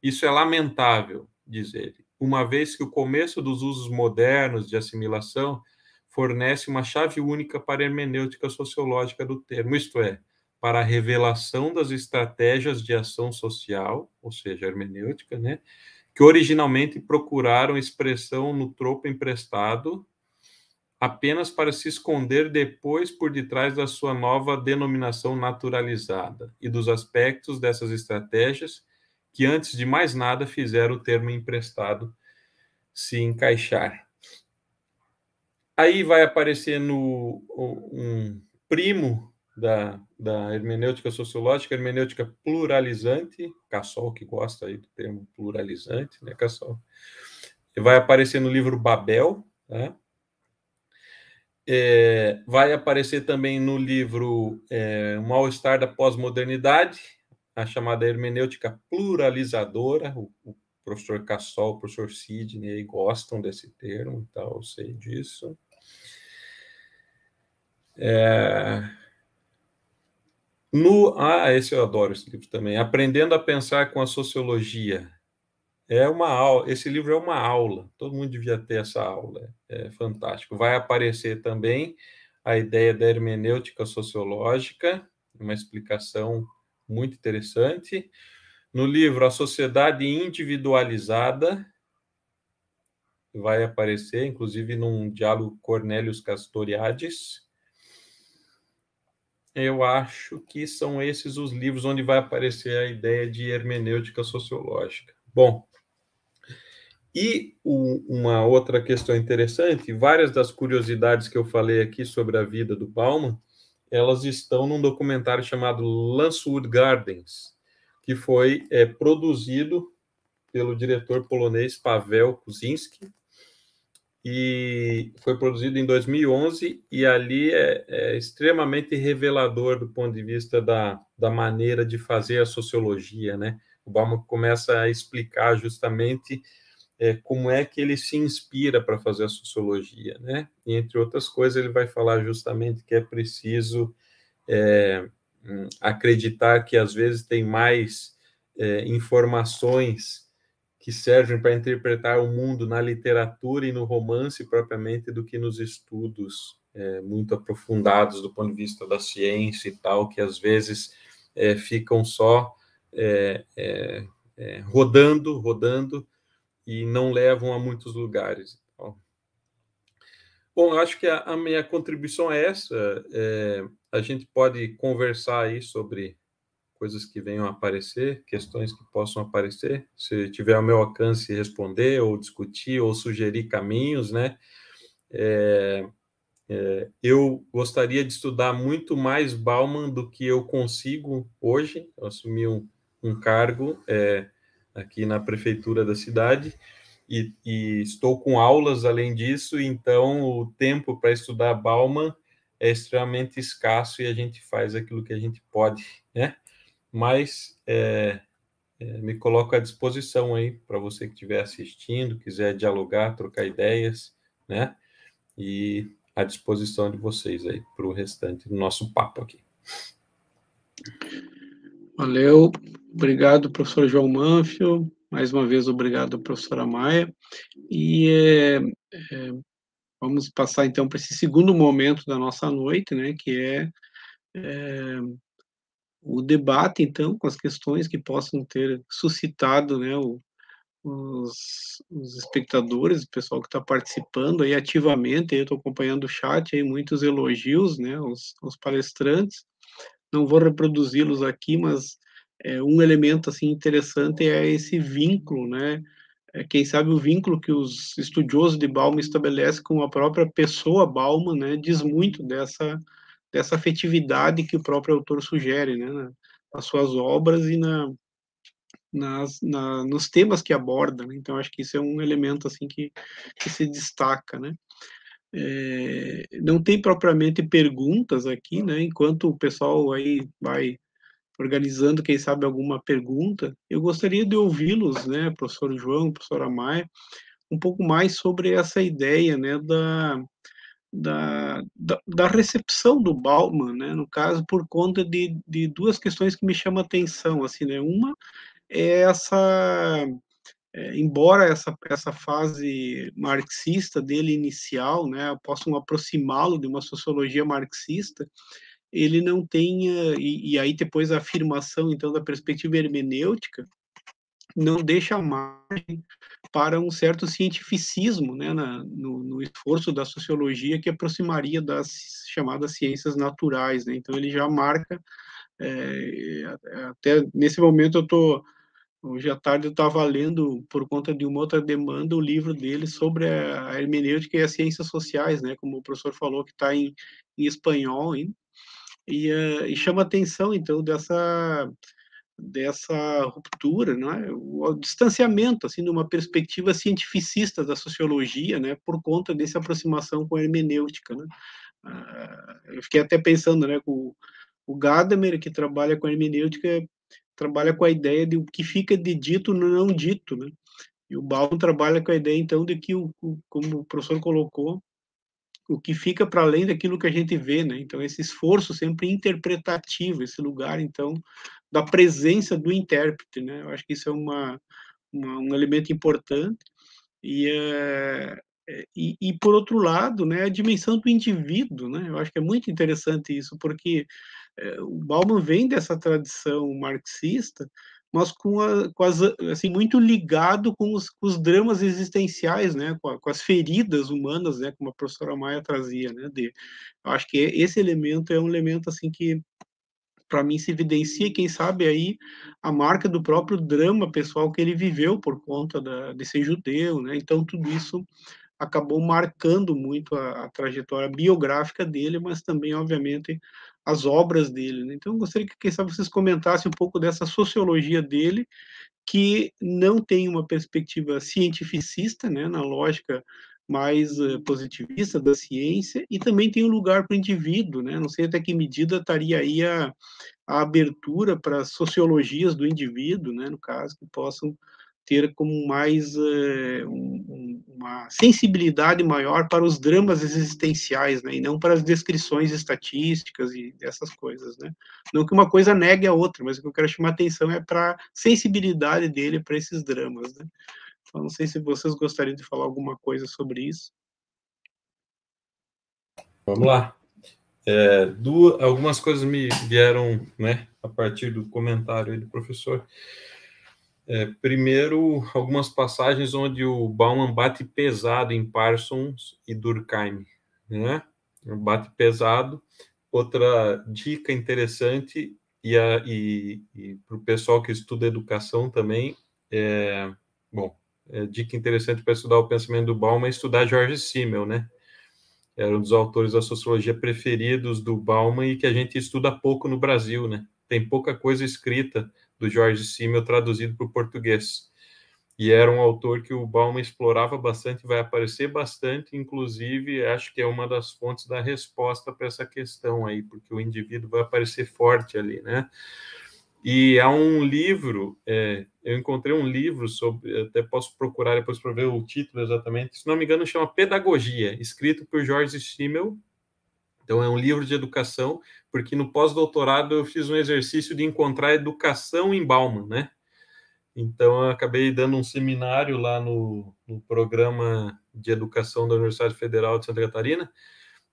Isso é lamentável, diz ele, uma vez que o começo dos usos modernos de assimilação fornece uma chave única para a hermenêutica sociológica do termo, isto é, para a revelação das estratégias de ação social, ou seja, hermenêutica, né? que originalmente procuraram expressão no tropo emprestado apenas para se esconder depois por detrás da sua nova denominação naturalizada e dos aspectos dessas estratégias que antes de mais nada fizeram o termo emprestado se encaixar. Aí vai aparecer no um primo da, da hermenêutica sociológica, hermenêutica pluralizante, Cassol que gosta aí do termo pluralizante, né, Cassol? Vai aparecer no livro Babel, né? É, vai aparecer também no livro é, O Mal-Estar da Pós-Modernidade, a chamada hermenêutica pluralizadora. O, o professor Cassol, o professor Sidney gostam desse termo, então eu sei disso. É, no, ah, ah, esse eu adoro esse livro também. Aprendendo a pensar com a sociologia. É uma aula, esse livro é uma aula. Todo mundo devia ter essa aula. É, é fantástico. Vai aparecer também a ideia da hermenêutica sociológica, uma explicação muito interessante. No livro A Sociedade Individualizada vai aparecer, inclusive num diálogo Cornélios Castoriades eu acho que são esses os livros onde vai aparecer a ideia de hermenêutica sociológica. Bom, e o, uma outra questão interessante, várias das curiosidades que eu falei aqui sobre a vida do Palma, elas estão num documentário chamado Lancewood Gardens, que foi é, produzido pelo diretor polonês Pavel Kuczynski, e foi produzido em 2011 e ali é, é, extremamente revelador do ponto de vista da, da maneira de fazer a sociologia, né? O Bauman começa a explicar justamente é, como é que ele se inspira para fazer a sociologia, né? E, entre outras coisas, ele vai falar justamente que é preciso é, hum, acreditar que às vezes tem mais é, informações que servem para interpretar o mundo na literatura e no romance propriamente do que nos estudos é, muito aprofundados do ponto de vista da ciência e tal, que às vezes é, ficam só é, é, é rodando, rodando e não levam a muitos lugares. Então, bom, eu acho que a, a minha contribuição é essa. É, a gente pode conversar aí sobre coisas que venham a aparecer, questões que possam aparecer, se tiver ao meu alcance responder ou discutir ou sugerir caminhos, né? É, é, eu gostaria de estudar muito mais Bauman do que eu consigo hoje. Eu assumi um, um cargo é, aqui na prefeitura da cidade e, e, estou com aulas além disso, então o tempo para estudar Bauman é extremamente escasso e a gente faz aquilo que a gente pode, né? mas é, é, me coloco à disposição aí para você que estiver assistindo, quiser dialogar, trocar ideias, né? E à disposição de vocês aí para o restante do nosso papo aqui. Valeu, obrigado, professor João Manfio. Mais uma vez, obrigado, professora Maia. E é, é, vamos passar então para esse segundo momento da nossa noite, né, que é, é o debate, então, com as questões que possam ter suscitado né, o, os, os, espectadores, o pessoal que está participando aí ativamente, aí eu estou acompanhando o chat, aí muitos elogios né, aos, aos palestrantes. Não vou reproduzi-los aqui, mas é, um elemento assim interessante é esse vínculo, né? É, quem sabe o vínculo que os estudiosos de Bauman estabelecem com a própria pessoa Bauman, né? Diz muito dessa dessa afetividade que o próprio autor sugere, né, nas suas obras e na, nas, na, nos temas que aborda, né? então acho que isso é um elemento assim que, que se destaca, né. É, não tem propriamente perguntas aqui, né? Enquanto o pessoal aí vai organizando, quem sabe, alguma pergunta, eu gostaria de ouvi-los, né, professor João, professora Maia, um pouco mais sobre essa ideia, né, da, da, da, da, recepção do Bauman, né, no caso, por conta de, de duas questões que me chamam a atenção. Assim, né? Uma é essa, é, embora essa, essa fase marxista dele inicial, né, possam aproximá-lo de uma sociologia marxista, ele não tenha, e, e aí depois a afirmação, então, da perspectiva hermenêutica, não deixa margem para um certo cientificismo né, na, no, no, esforço da sociologia que aproximaria das chamadas ciências naturais. Né? Então, ele já marca, é, é até nesse momento eu estou, hoje à tarde eu estava lendo, por conta de uma outra demanda, o livro dele sobre a, hermenêutica e as ciências sociais, né? como o professor falou, que está em, em, espanhol, hein? E, uh, e chama atenção, então, dessa dessa ruptura, não é? o distanciamento assim de uma perspectiva cientificista da sociologia, né, por conta dessa aproximação com a hermenêutica, né? Ah, eu fiquei até pensando, né, o, o Gadamer que trabalha com a hermenêutica trabalha com a ideia de o que fica de dito no não dito, né? E o Baum trabalha com a ideia então de que o como o professor colocou, o que fica para além daquilo que a gente vê, né? Então esse esforço sempre interpretativo, esse lugar então da presença do intérprete, né? Eu acho que isso é uma, uma um elemento importante e, é, e, e por outro lado, né, a dimensão do indivíduo, né? Eu acho que é muito interessante isso porque é, o Bauman vem dessa tradição marxista mas com, as, assim muito ligado com os, com os dramas existenciais, né, com, a, com, as feridas humanas, né, como a professora Maia trazia, né, de, eu acho que esse elemento é um elemento assim que para mim se evidencia, quem sabe aí a marca do próprio drama pessoal que ele viveu por conta da, de ser judeu, né, então tudo isso acabou marcando muito a, a trajetória biográfica dele, mas também obviamente as obras dele. Né? Então, eu gostaria que, quem sabe, vocês comentassem um pouco dessa sociologia dele, que não tem uma perspectiva cientificista, né, na lógica mais uh, positivista da ciência, e também tem um lugar para o indivíduo. Né? Não sei até que medida estaria aí a, a abertura para sociologias do indivíduo, né, no caso, que possam ter como mais eh, um, uma sensibilidade maior para os dramas existenciais, né, e não para as descrições estatísticas e dessas coisas, né. Não que uma coisa negue a outra, mas o que eu quero chamar atenção é para a sensibilidade dele para esses dramas, né. Então, não sei se vocês gostariam de falar alguma coisa sobre isso. Vamos lá. É, duas, algumas coisas me vieram, né, a partir do comentário do professor. É, primeiro, algumas passagens onde o Bauman bate pesado em Parsons e Durkheim, né? Bate pesado. Outra dica interessante e, e, e para o pessoal que estuda educação também, é, bom, é, dica interessante para estudar o pensamento do Bauman é estudar George Simmel, né? Era um dos autores da sociologia preferidos do Bauman e que a gente estuda pouco no Brasil, né? Tem pouca coisa escrita do Jorge Simmel traduzido para o português. E era um autor que o Bauman explorava bastante, vai aparecer bastante, inclusive acho que é uma das fontes da resposta para essa questão aí, porque o indivíduo vai aparecer forte ali, né? E há um livro, é, eu encontrei um livro sobre, até posso procurar depois para ver o título exatamente, se não me engano chama Pedagogia, escrito por Jorge Simmel, então, é um livro de educação, porque no pós-doutorado eu fiz um exercício de encontrar educação em Bauman, né? Então, eu acabei dando um seminário lá no, no programa de educação da Universidade Federal de Santa Catarina,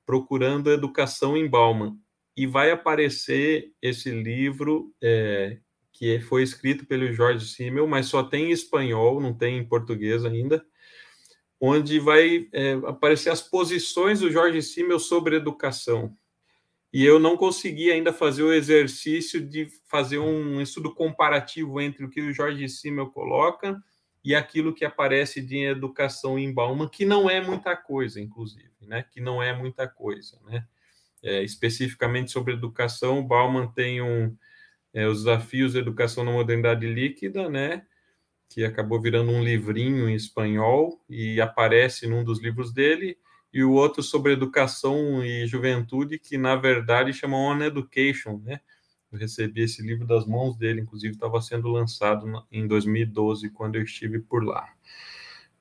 procurando educação em Bauman. E vai aparecer esse livro, é, que é, foi escrito pelo Jorge Simmel, mas só tem em espanhol, não tem em português ainda onde vai é, aparecer as posições do Jorge Simmel sobre educação. E eu não consegui ainda fazer o exercício de fazer um estudo comparativo entre o que o Jorge Simmel coloca e aquilo que aparece de educação em Bauman, que não é muita coisa, inclusive, né? Que não é muita coisa, né? É, especificamente sobre educação, o Bauman tem um, é, os desafios da educação na modernidade líquida, né? que acabou virando um livrinho em espanhol e aparece num dos livros dele, e o outro sobre educação e juventude, que na verdade chama On Education, né? Eu recebi esse livro das mãos dele, inclusive estava sendo lançado em 2012, quando eu estive por lá.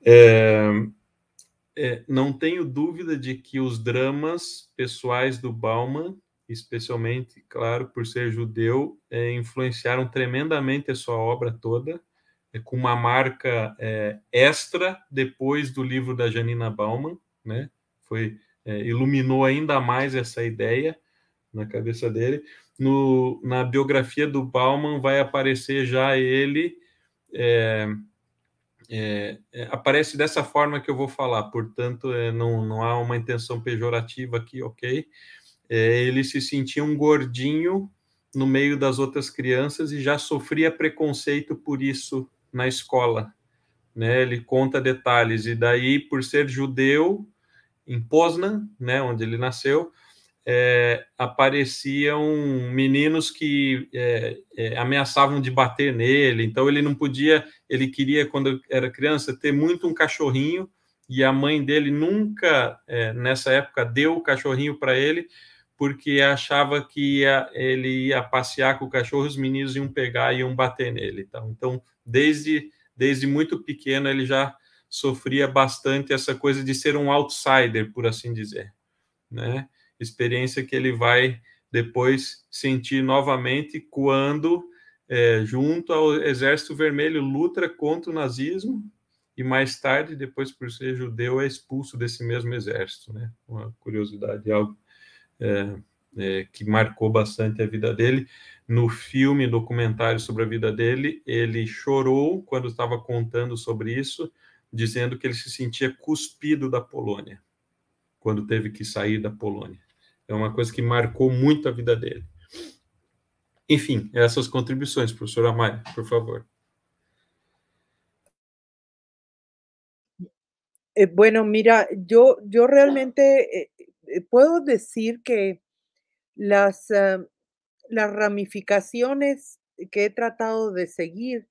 É, é, não tenho dúvida de que os dramas pessoais do Bauman, especialmente, claro, por ser judeu, é, influenciaram tremendamente a sua obra toda é com uma marca é, extra depois do livro da Janina Bauman, né? Foi é, iluminou ainda mais essa ideia na cabeça dele. No, na biografia do Bauman vai aparecer já ele é, é, é, aparece dessa forma que eu vou falar, portanto, é, não, não há uma intenção pejorativa aqui, ok? É, ele se sentia um gordinho no meio das outras crianças e já sofria preconceito por isso na escola. Né? Ele conta detalhes. E daí, por ser judeu, em Poznan, né, onde ele nasceu, é, apareciam meninos que é, é, ameaçavam de bater nele. Então ele não podia, ele queria quando era criança ter muito um cachorrinho e a mãe dele nunca é, nessa época deu o cachorrinho para ele porque achava que ia, ele ia passear com o cachorro, os meninos iam pegar e iam bater nele. Então, então desde, desde muito pequeno, ele já sofria bastante essa coisa de ser um outsider, por assim dizer. Né? Experiência que ele vai depois sentir novamente quando, é, junto ao Exército Vermelho, luta contra o nazismo e mais tarde, depois por ser judeu, é expulso desse mesmo exército, né? Uma curiosidade, algo é, é, que marcou bastante a vida dele. No filme documentário sobre a vida dele, ele chorou quando estava contando sobre isso, dizendo que ele se sentia cuspido da Polônia quando teve que sair da Polônia. É uma coisa que marcou muito a vida dele. Enfim, essas contribuições, professor Amaya, por favor. Eh, bueno, mira, yo, yo realmente eh, Eh, puedo decir que las, eh, las ramificaciones que he tratado de seguir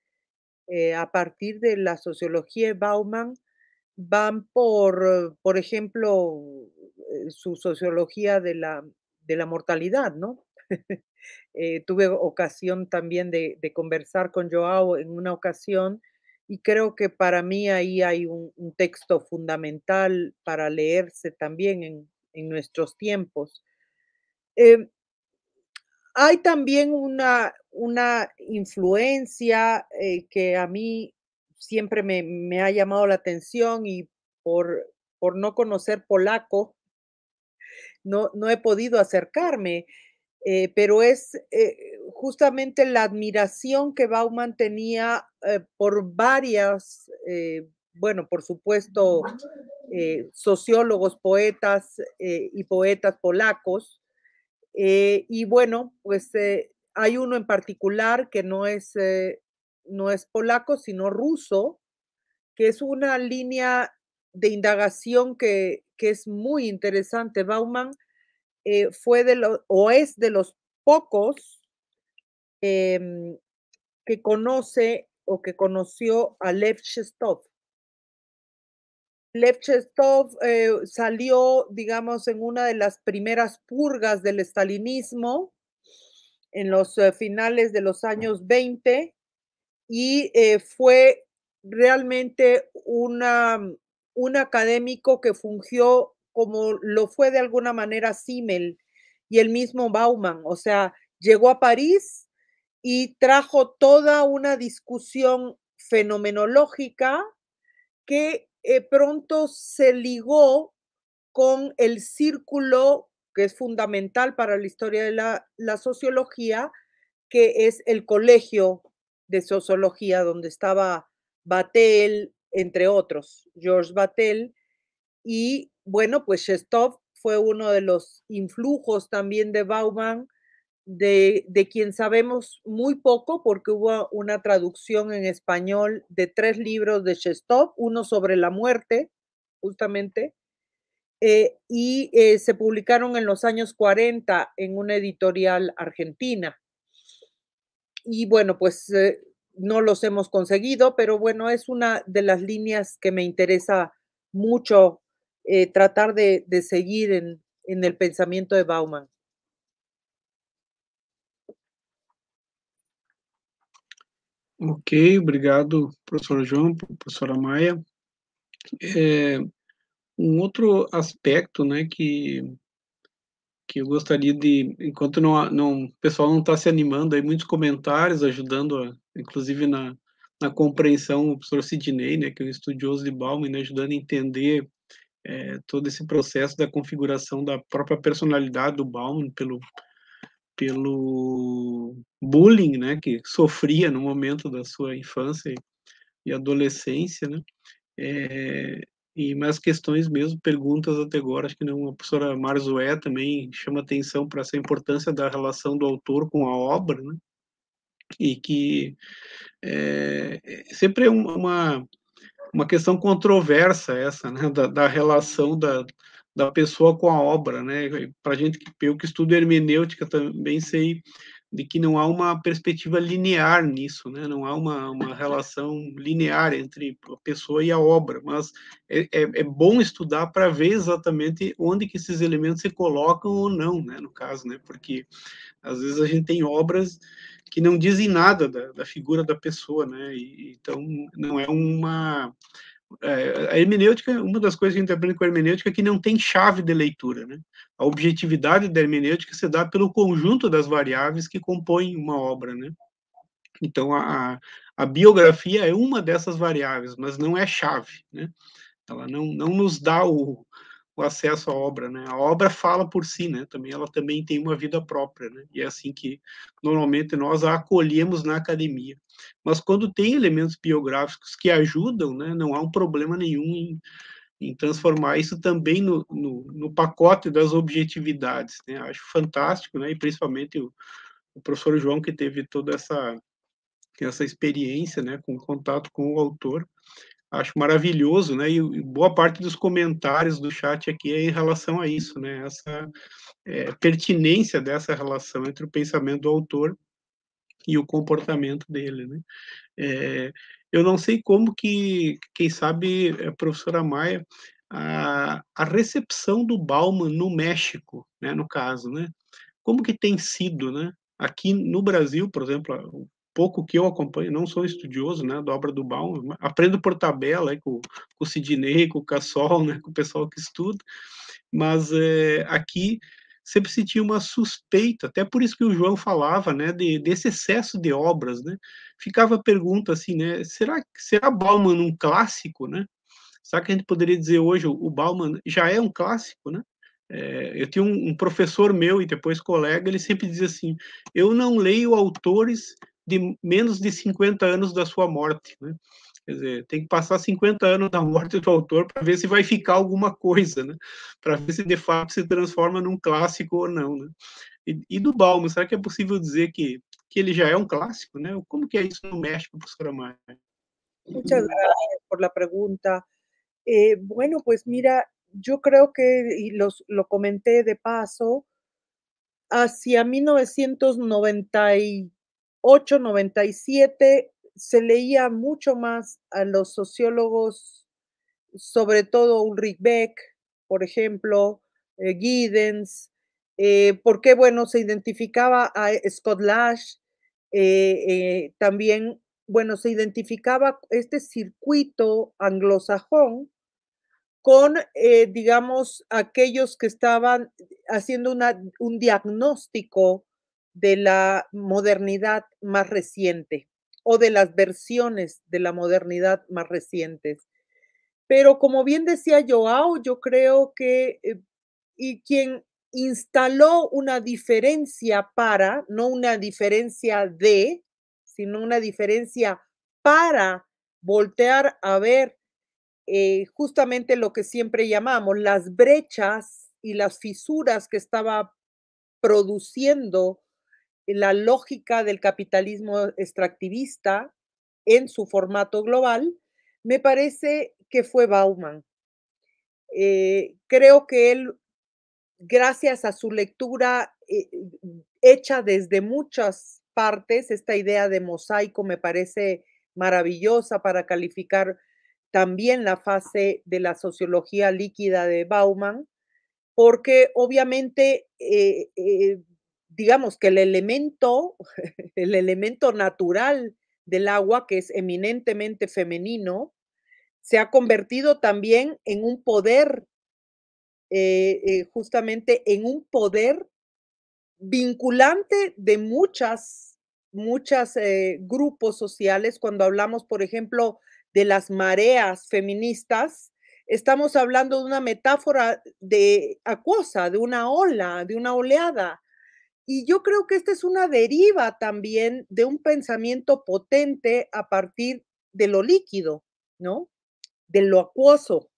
eh, a partir de la sociología Bauman van por, por ejemplo, su sociología de la, de la mortalidad, ¿no? tuve ocasión también de, conversar con Joao en una ocasión y creo que para mí ahí hay un, texto fundamental para leerse también en nuestros tiempos. Em, hay también una, una influencia eh, que a mí siempre me, ha llamado la atención y por, por no conocer polaco, no, no he podido acercarme, eh, pero es eh, justamente la admiración que Bauman tenía por varias bueno, por supuesto, eh, sociólogos, poetas eh, y poetas polacos. Eh, y bueno, pues hay uno en particular que no es, no es polaco, sino ruso, que es una línea de indagación que, que es muy interesante. Bauman fue de los, o es de los pocos em, que conoce o que conoció a Lev Shestov Lev Chestov eh, salió, digamos, en una de las primeras purgas del estalinismo, en los eh, finales de los años 20, y eh, fue realmente mm, un académico que fungió como lo fue de alguna manera Simmel y el mismo Bauman. O sea, llegó a París y trajo toda una discusión fenomenológica que eh, pronto se ligó con el círculo que es fundamental para la historia de la, sociología, que es el colegio de sociología donde estaba Batel, entre otros, George Batel. Y bueno, pues Shestov fue uno de los influjos también de Bauman de, quien sabemos muy poco porque hubo una traducción en español de tres libros de Shestov, uno sobre la muerte, justamente, eh, y eh, se publicaron en los años 40 en una editorial argentina. Y bueno, pues eh, no los hemos conseguido, pero bueno, es una de las líneas que me interesa mucho tratar de, seguir en, en el pensamiento de Bauman. Ok, obrigado, professor João, professora Maia. É, um outro aspecto, né, que, que eu gostaria de, enquanto não, não o pessoal não está se animando, aí muitos comentários ajudando, a, inclusive na, na compreensão, o professor Sidney, né, que é um estudioso de Bauman, né, ajudando a entender é, todo esse processo da configuração da própria personalidade do Bauman pelo pelo bullying, né, que sofria no momento da sua infância e adolescência, né, é, e mais questões mesmo, perguntas até agora, acho que não, a professora Marzoé também chama atenção para essa importância da relação do autor com a obra, né, e que é, sempre é uma, uma questão controversa essa, né, da, da relação da, da pessoa com a obra, né? Para gente que eu que estudo hermenêutica também sei de que não há uma perspectiva linear nisso, né? Não há uma, uma relação linear entre a pessoa e a obra, mas é, é, é bom estudar para ver exatamente onde que esses elementos se colocam ou não, né? No caso, né? Porque às vezes a gente tem obras que não dizem nada da, da figura da pessoa, né? E, então não é uma é, a hermenêutica, uma das coisas que a gente aprende com a hermenêutica é que não tem chave de leitura, né? A objetividade da hermenêutica se dá pelo conjunto das variáveis que compõem uma obra, né? Então, a, a biografia é uma dessas variáveis, mas não é chave, né? Ela não, não nos dá o, acesso à obra, né? A obra fala por si, né? Também ela também tem uma vida própria, né? E é assim que normalmente nós a acolhemos na academia. Mas quando tem elementos biográficos que ajudam, né? Não há um problema nenhum em, em transformar isso também no, no, no pacote das objetividades, né? Acho fantástico, né? E principalmente o, o professor João que teve toda essa essa experiência, né, com contato com o autor acho maravilhoso, né? E, boa parte dos comentários do chat aqui é em relação a isso, né? Essa é, pertinência dessa relação entre o pensamento do autor e o comportamento dele, né? É, eu não sei como que, quem sabe, a é, professora Maia, a, a recepção do Bauman no México, né, no caso, né? Como que tem sido, né? Aqui no Brasil, por exemplo, pouco que eu acompanho, não sou estudioso, né, da obra do Baum, aprendo por tabela, aí, com, com o Sidney, com o Cassol, né, com o pessoal que estuda, mas é, aqui sempre se tinha uma suspeita, até por isso que o João falava, né, de, desse excesso de obras, né, ficava a pergunta assim, né, será, será Bauman um clássico, né, será que a gente poderia dizer hoje o Bauman já é um clássico, né, é, eu tinha um, um professor meu e depois colega, ele sempre dizia assim, eu não leio autores de menos de 50 anos da sua morte. Né? Quer dizer, tem que passar 50 anos da morte do autor para ver se vai ficar alguma coisa, né? para ver se de fato se transforma num clássico ou não. Né? E, e, do Balmo, será que é possível dizer que, que ele já é um clássico? Né? Como que é isso no México, professora Maia? Muito gracias por a pergunta. Eh, bueno, pues mira, yo creo que, y los, lo comenté de paso, hacia 1990 897 se leía mucho más a los sociólogos, sobre todo Ulrich Beck, por ejemplo, eh, Giddens, eh, porque bueno, se identificaba a Scott Lash, eh, también, bueno, se identificaba este circuito anglosajón con, digamos, aquellos que estaban haciendo una, un diagnóstico de la modernidad más reciente o de las versiones de la modernidad más recientes. Pero como bien decía Joao, yo creo que eh, y quien instaló una diferencia para, no una diferencia de, sino una diferencia para voltear a ver eh, justamente lo que siempre llamamos las brechas y las fisuras que estaba produciendo la lógica del capitalismo extractivista en su formato global, me parece que fue Bauman. Eh, creo que él, gracias a su lectura eh, hecha desde muchas partes, esta idea de mosaico me parece maravillosa para calificar también la fase de la sociología líquida de Bauman, porque obviamente eh, digamos que el elemento, el elemento natural del agua, que es eminentemente femenino, se ha convertido también en un poder, eh, eh, justamente en un poder vinculante de muchas, muchas eh, grupos sociales. Cuando hablamos, por ejemplo, de las mareas feministas, estamos hablando de una metáfora de acuosa, de una ola, de una oleada y yo creo que esta es una deriva también de un pensamiento potente a partir de lo líquido, ¿no? De lo acuoso.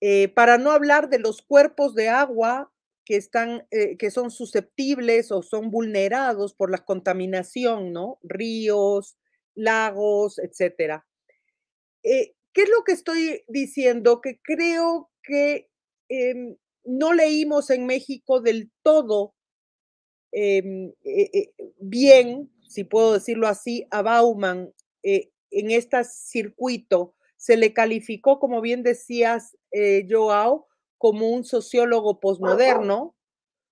Eh, para no hablar de los cuerpos de agua que, están, eh, que son susceptibles o son vulnerados por la contaminación, ¿no? Ríos, lagos, etc. Eh, ¿Qué es lo que estoy diciendo? Que creo que em, no leímos en México del todo Em, eh, eh, bien, si puedo decirlo así, a Bauman eh, en este circuito. Se le calificó, como bien decías, Joao, como un sociólogo posmoderno,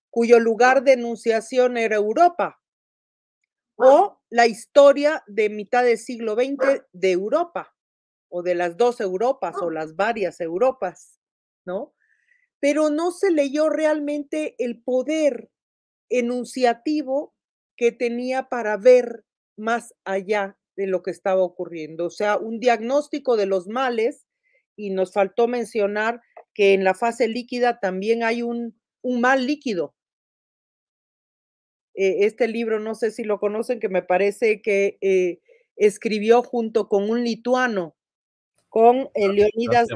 cuyo lugar de enunciación era Europa o la historia de mitad del siglo XX de Europa o de las dos Europas o las varias Europas, ¿no? Pero no se leyó realmente el poder enunciativo que tenía para ver más allá de lo que estaba ocurriendo, o sea, un diagnóstico de los males, y nos faltó mencionar que en la fase líquida también hay un, un mal líquido. E, este libro, no sé si lo conocen, que me parece que eh, escribió junto con un lituano, con ah, Leonidas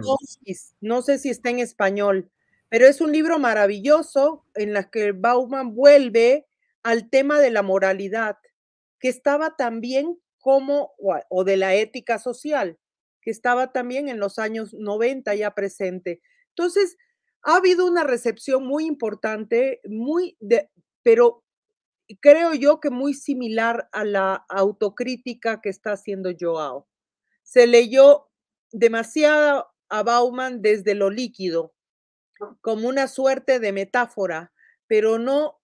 no sé si está en español, pero es un libro maravilloso en el que Bauman vuelve al tema de la moralidad, que estaba también como, o de la ética social, que estaba también en los años 90 ya presente. Entonces, ha habido una recepción muy importante, muy de, pero creo yo que muy similar a la autocrítica que está haciendo Joao. Se leyó demasiado a Bauman desde lo líquido, como una suerte de metáfora, pero no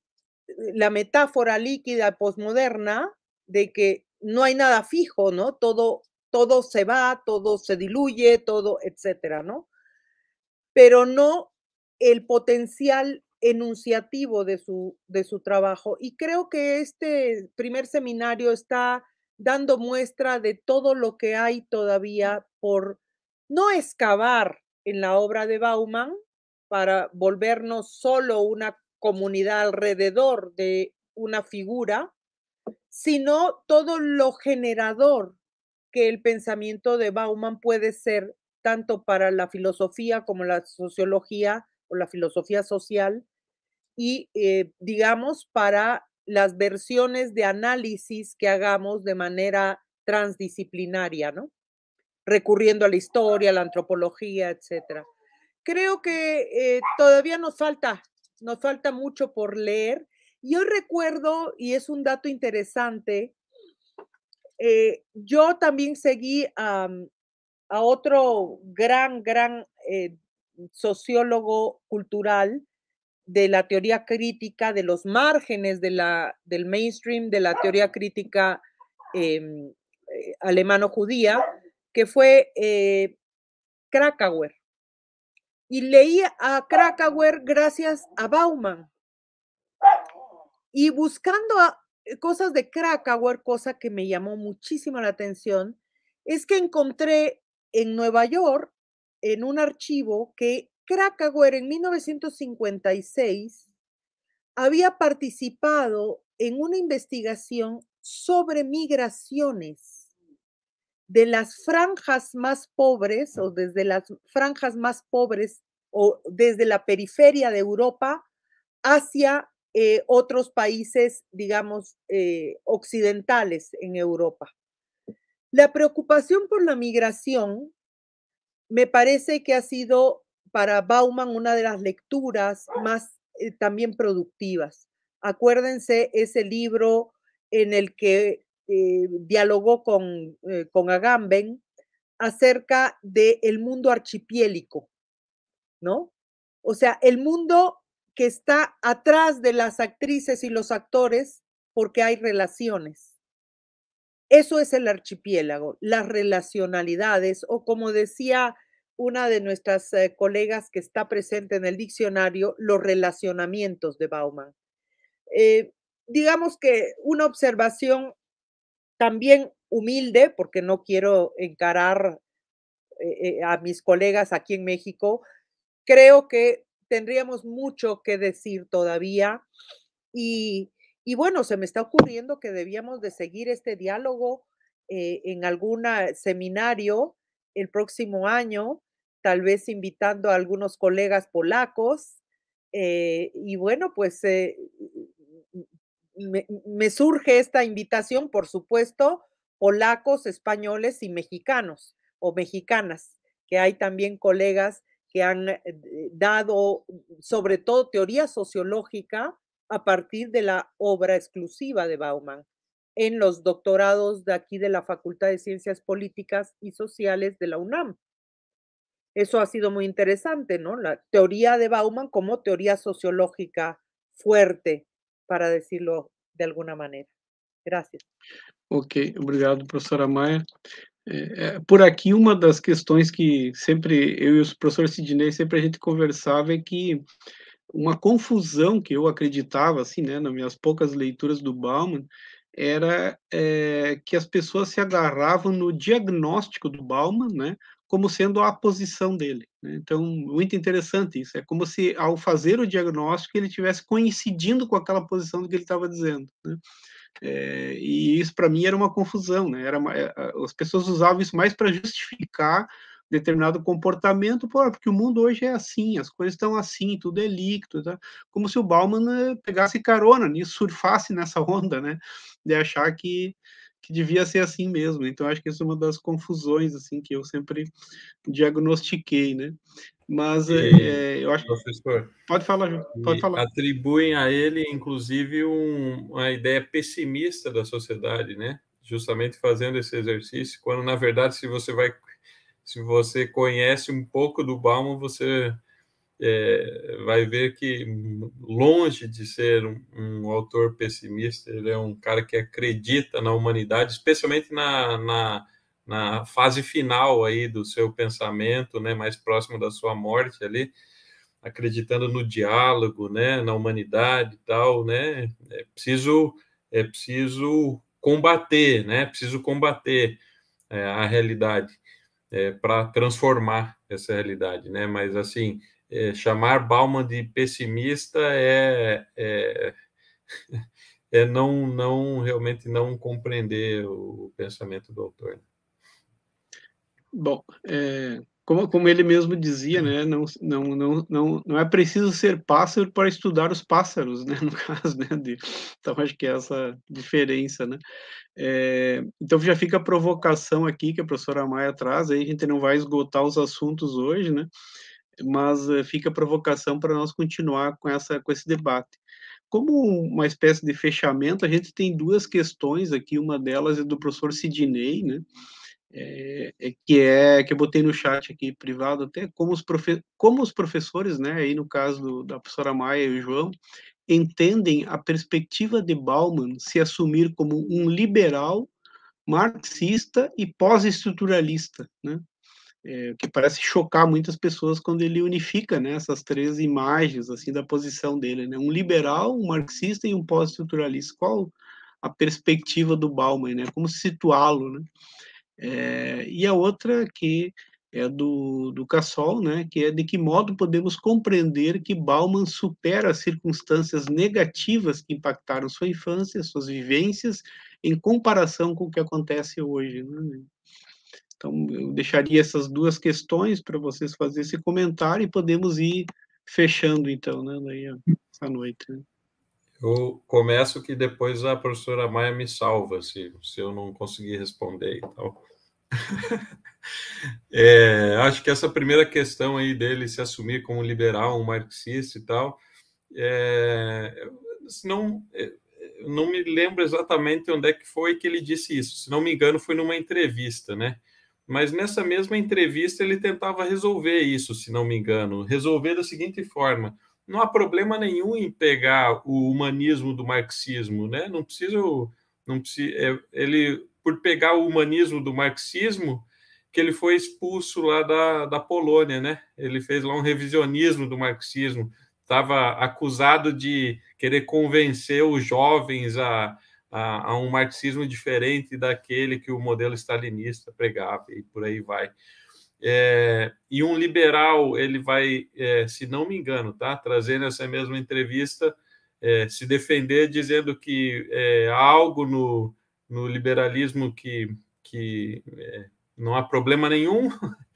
eh, la metáfora líquida posmoderna de que no hay nada fijo, ¿no? Todo, todo se va, todo se diluye, todo, etcétera, ¿no? Pero no el potencial enunciativo de su, de su trabajo. Y creo que este primer seminario está dando muestra de todo lo que hay todavía por no excavar en la obra de Bauman, para volvernos solo una comunidad alrededor de una figura, sino todo lo generador que el pensamiento de Bauman puede ser tanto para la filosofía como la sociología o la filosofía social y, eh, digamos, para las versiones de análisis que hagamos de manera transdisciplinaria, ¿no? Recurriendo a la historia, a la antropología, etcétera creo que eh, todavía nos falta, nos falta mucho por leer. Yo recuerdo, y es un dato interesante, eh, yo también seguí a otro gran, gran eh, sociólogo cultural de la teoría crítica, de los márgenes de la, del mainstream de la teoría crítica em, alemano-judía, que fue Krakauer y leí a Krakauer gracias a Bauman. Y buscando eh, cosas de Krakauer, cosa que me llamó muchísimo la atención, es que encontré en Nueva York, en un archivo, que Krakauer en 1956 había participado en una investigación sobre migraciones de las franjas más pobres o desde las franjas más pobres o desde la periferia de Europa hacia eh, otros países, digamos, eh, occidentales en Europa. La preocupación por la migración me parece que ha sido para Bauman una de las lecturas más eh, también productivas. Acuérdense ese libro en el que eh, dialogó eh, con, Agamben acerca del mundo archipiélico, ¿no? O sea, el mundo que está atrás de las actrices y los actores porque hay relaciones. Eso es el archipiélago, las relacionalidades, o como decía una de nuestras eh, colegas que está presente en el diccionario, los relacionamientos de Bauman. digamos que una observación también humilde, porque no quiero encarar eh, eh, a mis colegas aquí en México, creo que tendríamos mucho que decir todavía y, bueno, se me está ocurriendo que debíamos de seguir este diálogo eh, en algún seminario el próximo año, tal vez invitando a algunos colegas polacos. y bueno, pues me, surge esta invitación, por supuesto, polacos, españoles y mexicanos o mexicanas, que hay también colegas que han eh, dado sobre todo teoría sociológica a partir de la obra exclusiva de Bauman en los doctorados de aquí de la Facultad de Ciencias Políticas y Sociales de la UNAM. Eso ha sido muy interesante, ¿no? La teoría de Bauman como teoría sociológica fuerte para decirlo de alguna manera. Gracias. Ok, obrigado, professora Maia. É, é, por aqui, uma das questões que sempre eu e o professor Sidney, sempre a gente conversava é que uma confusão que eu acreditava, assim, né, nas minhas poucas leituras do Bauman, era é, que as pessoas se agarravam no diagnóstico do Bauman, né, como sendo a posição dele. Né? Então, muito interessante isso. É como se, ao fazer o diagnóstico, ele tivesse coincidindo com aquela posição do que ele estava dizendo. Né? É, e isso, para mim, era uma confusão. Né? Era, eh, as pessoas usavam isso mais para justificar determinado comportamento, porque o mundo hoje é assim, as coisas estão assim, tudo é líquido, tá? como se o Bauman eh, pegasse carona nisso, surfasse nessa onda, né, de achar que que devia ser assim mesmo. Então, acho que isso é uma das confusões assim que eu sempre diagnostiquei, né? Mas e, é, é, eu acho professor, pode falar, pode falar. Atribuem a ele, inclusive, um, uma ideia pessimista da sociedade, né? Justamente fazendo esse exercício, quando na verdade, se você vai, se você conhece um pouco do balmo você é, vai ver que, longe de ser um, um, autor pessimista, ele é um cara que acredita na humanidade, especialmente na, na, na, fase final aí do seu pensamento, né, mais próximo da sua morte ali, acreditando no diálogo, né, na humanidade e tal, né, é preciso, é preciso combater, né, é preciso combater é, a realidade. É, para transformar essa realidade, né? Mas assim, é, chamar Bauman de pessimista é, é, é, não, não realmente não compreender o pensamento do autor. Né? Bom, é, como, como ele mesmo dizia, né, não, não, não, não, não é preciso ser pássaro para estudar os pássaros, né, no caso, né, de, então acho que é essa diferença, né. É, então já fica a provocação aqui que a professora Maia traz, aí a gente não vai esgotar os assuntos hoje, né, mas eh, fica a provocação para nós continuar com, essa, com esse debate. Como uma espécie de fechamento, a gente tem duas questões aqui, uma delas é do professor Sidney, né? É, é, que é que eu botei no chat aqui privado até como os, profe como os professores, né, aí no caso do, da professora Maia e o João, entendem a perspectiva de Bauman se assumir como um liberal marxista e pós-estruturalista, né? é, que parece chocar muitas pessoas quando ele unifica né, essas três imagens assim da posição dele, né? um liberal, um marxista e um pós-estruturalista. Qual a perspectiva do Bauman, né? como situá-lo? Né? É, e a outra que é do, do Cassol, né, que é de que modo podemos compreender que Bauman supera as circunstâncias negativas que impactaram sua infância, suas vivências, em comparação com o que acontece hoje. Né? Então, eu deixaria essas duas questões para vocês fazerem esse comentário e podemos ir fechando, então, né, daí, essa noite. Né? Eu começo que depois a professora Maia me salva, se, se eu não conseguir responder e então. é, acho que essa primeira questão aí dele se assumir como liberal, um marxista e tal, é, não, é, não me lembro exatamente onde é que foi que ele disse isso. Se não me engano, foi numa entrevista, né? Mas nessa mesma entrevista ele tentava resolver isso, se não me engano. Resolver da seguinte forma: não há problema nenhum em pegar o humanismo do marxismo, né? Não precisa, não precisa, é, ele por pegar o humanismo do marxismo que ele foi expulso lá da, da Polônia, né? Ele fez lá um revisionismo do marxismo, estava acusado de querer convencer os jovens a a, a, um marxismo diferente daquele que o modelo stalinista pregava e por aí vai. É, e um liberal, ele vai, é, se não me engano, tá, trazendo essa mesma entrevista, é, se defender dizendo que é, há algo no, no liberalismo que, que é, não há problema nenhum.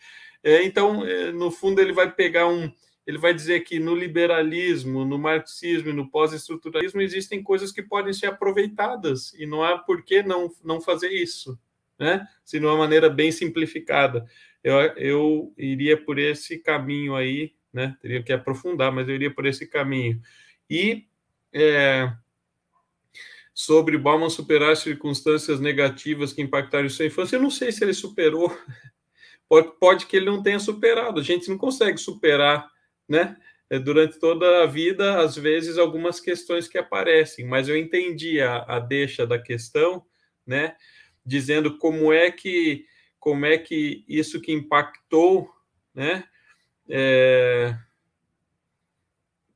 É, então, é, no fundo, ele vai pegar um, ele vai dizer que no liberalismo, no marxismo e no pós-estruturalismo existem coisas que podem ser aproveitadas e não há por que não, não fazer isso, né? Se de uma maneira bem simplificada. Eu, eu iria por esse caminho aí, né? Teria que aprofundar, mas eu iria por esse caminho. E é, sobre Bauman superar circunstâncias negativas que impactaram sua infância, eu não sei se ele superou. Pode, pode que ele não tenha superado. A gente não consegue superar né? É, durante toda a vida, às vezes, algumas questões que aparecem, mas eu entendi a, a deixa da questão, né? Dizendo como é que como é que isso que impactou, né? É...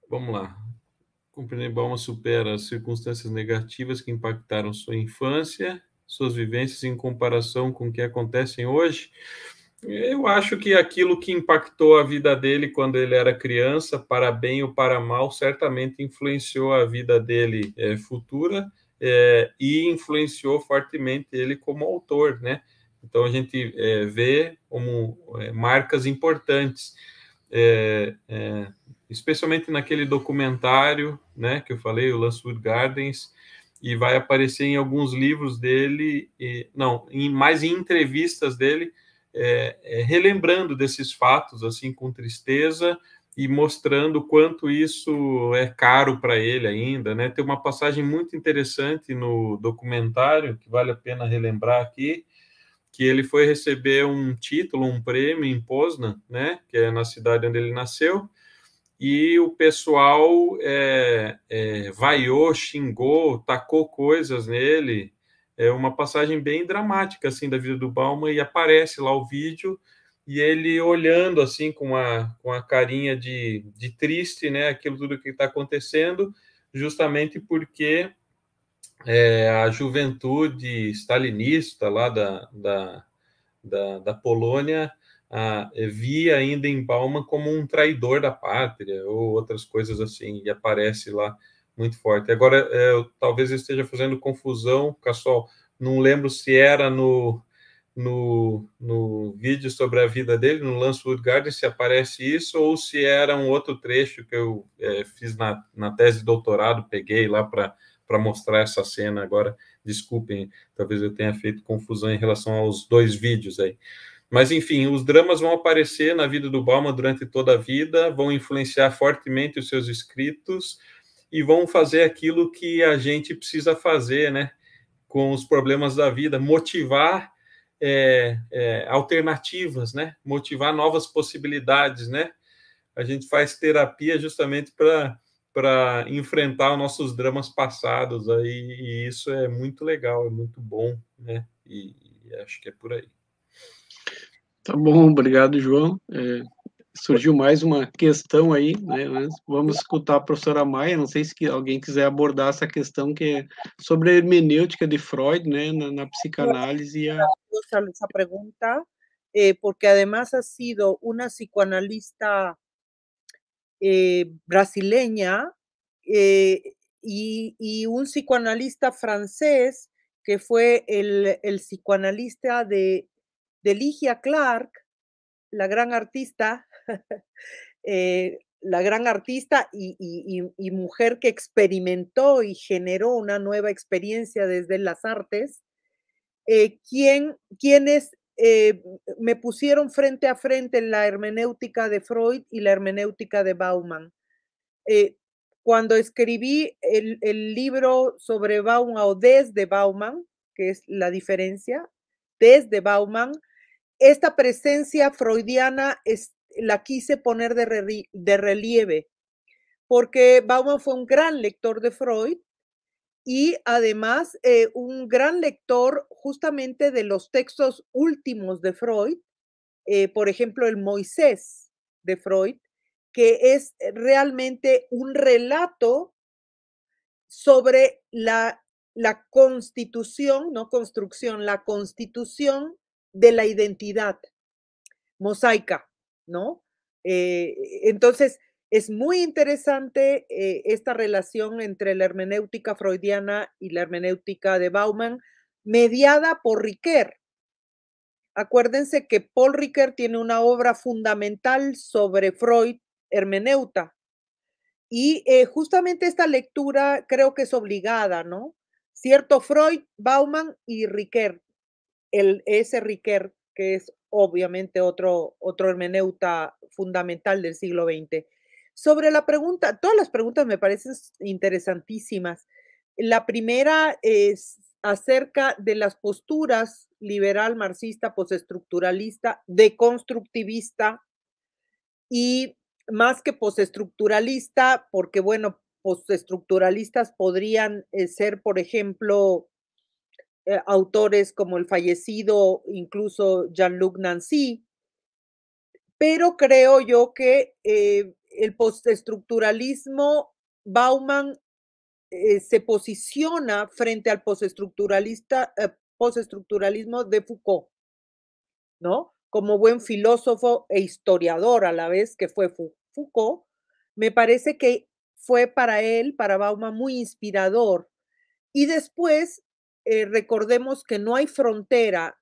Vamos lá. Compreender Balma supera as circunstâncias negativas que impactaram sua infância, suas vivências em comparação com o que acontecem hoje. Eu acho que aquilo que impactou a vida dele quando ele era criança, para bem ou para mal, certamente influenciou a vida dele é, futura é, e influenciou fortemente ele como autor, né? Então a gente é, vê como é, marcas importantes, é, é, especialmente naquele documentário, né, que eu falei, o Lancewood Gardens, e vai aparecer em alguns livros dele, e, não, em, mais em entrevistas dele é, é, relembrando desses fatos assim com tristeza e mostrando quanto isso é caro para ele ainda, né? Tem uma passagem muito interessante no documentário que vale a pena relembrar aqui, que ele foi receber um título, um prêmio em Poznan, né? Que é na cidade onde ele nasceu, e o pessoal é, é, vaiou, xingou, tacou coisas nele, é uma passagem bem dramática assim da vida do Bauman e aparece lá o vídeo e ele olhando assim com a, com a carinha de, de triste, né, aquilo tudo que está acontecendo, justamente porque é, a juventude stalinista lá da, da, da, da Polônia via ainda em Bauman como um traidor da pátria ou outras coisas assim, e aparece lá muito forte. Agora, é, eu, talvez eu esteja fazendo confusão, Cassol, não lembro se era no, no, no vídeo sobre a vida dele, no Lancewood Garden, se aparece isso, ou se era um outro trecho que eu é, fiz na, na tese de doutorado, peguei lá para mostrar essa cena. Agora, desculpem, talvez eu tenha feito confusão em relação aos dois vídeos aí. Mas, enfim, os dramas vão aparecer na vida do Bauman durante toda a vida, vão influenciar fortemente os seus escritos, e vão fazer aquilo que a gente precisa fazer, né? Com os problemas da vida, motivar é, é, alternativas, né? Motivar novas possibilidades, né? A gente faz terapia justamente para para enfrentar os nossos dramas passados aí e isso é muito legal, é muito bom, né? E, e acho que é por aí. Tá bom, obrigado, João. É, surgiu mais uma questão aí, né? vamos escutar a professora Maia, não sei se alguém quiser abordar essa questão que é sobre a hermenêutica de Freud, né, na, na psicanálise. A... Essa pergunta, eh, porque además ha sido uma psicoanalista eh, brasileira eh, e, um psicoanalista francês que foi o psicoanalista de, de Ligia Clark, la gran artista Eh, la gran artista y, mujer que experimentó y generó una nueva experiencia desde las artes, eh, quien, quienes eh, me pusieron frente a frente la hermenéutica de Freud y la hermenéutica de Bauman. cuando escribí el, libro sobre Bauman o desde Bauman, que es la diferencia, desde Bauman, esta presencia freudiana es, la quise poner de, relieve, porque Bauman fue un gran lector de Freud y además eh, un gran lector justamente de los textos últimos de Freud, eh, por ejemplo, el Moisés de Freud, que es eh, realmente un relato sobre la constitución, no construcción, la constitución de la identidad mosaica. ¿no? Eh, entonces, es muy interesante eh, esta relación entre la hermenéutica freudiana y la hermenéutica de Bauman, mediada por Riquet. Acuérdense que Paul Riquet tiene una obra fundamental sobre Freud, hermeneuta, y eh, justamente esta lectura creo que es obligada, ¿no? Cierto, Freud, Bauman y Riquet, el, ese Riquet que es obviamente otro, otro hermeneuta fundamental del siglo XX. Sobre la pregunta, todas las preguntas me parecen interesantísimas. La primera es acerca de las posturas liberal, marxista, postestructuralista, deconstructivista y más que postestructuralista, porque bueno, postestructuralistas podrían eh, ser, por ejemplo, eh, autores como el fallecido, incluso Jean-Luc Nancy, pero creo yo que eh, el postestructuralismo, Bauman eh, se posiciona frente al postestructuralismo de Foucault, ¿no? Como buen filósofo e historiador a la vez que fue Foucault, me parece que fue para él, para Bauman, muy inspirador. Y después eh, recordemos que no hay frontera,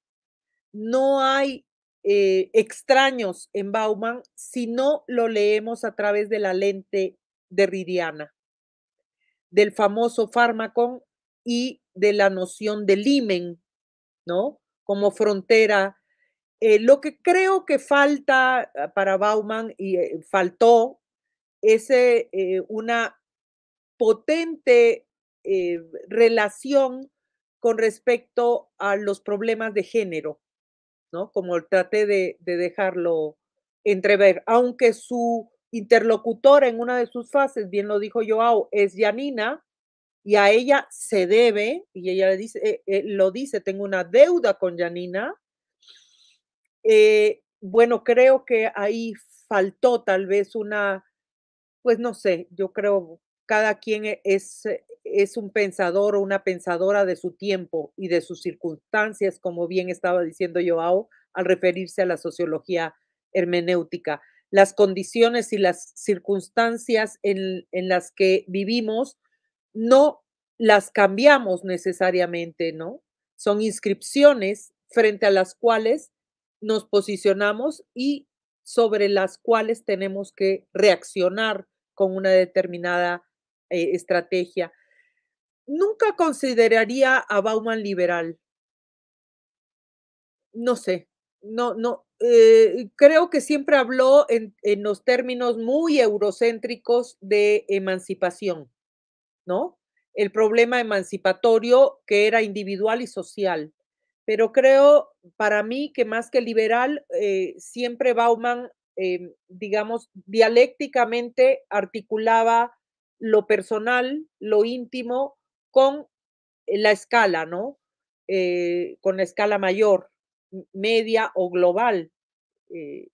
no hay eh, extraños en Bauman si no lo leemos a través de la lente de Ridiana, del famoso fármaco y de la noción de limen, ¿no? Como frontera. Eh, lo que creo que falta ah, para Bauman y faltó es una potente relación con respecto a los problemas de género, ¿no? Como traté de, dejarlo entrever, aunque su interlocutora en una de sus fases, bien lo dijo Joao, es Yanina, y a ella se debe, y ella le dice, eh, eh, lo dice, tengo una deuda con Yanina. Eh, bueno, creo que ahí faltó tal vez una, pues no sé, yo creo cada quien e-, es, eh, es un pensador o una pensadora de su tiempo y de sus circunstancias, como bien estaba diciendo Joao al referirse a la sociología hermenéutica. Las condiciones y las circunstancias en, en las que vivimos no las cambiamos necesariamente, ¿no? Son inscripciones frente a las cuales nos posicionamos y sobre las cuales tenemos que reaccionar con una determinada eh, estrategia. Nunca consideraría a Bauman liberal. No sé, no, no. Eh, creo que siempre habló en, los términos muy eurocéntricos de emancipación, ¿no? El problema emancipatorio que era individual y social. Pero creo, para mí, que más que liberal, eh, siempre Bauman em, digamos, dialécticamente articulaba lo personal, lo íntimo, con eh, la escala, ¿no? Eh, con la escala mayor, media o global. Eh.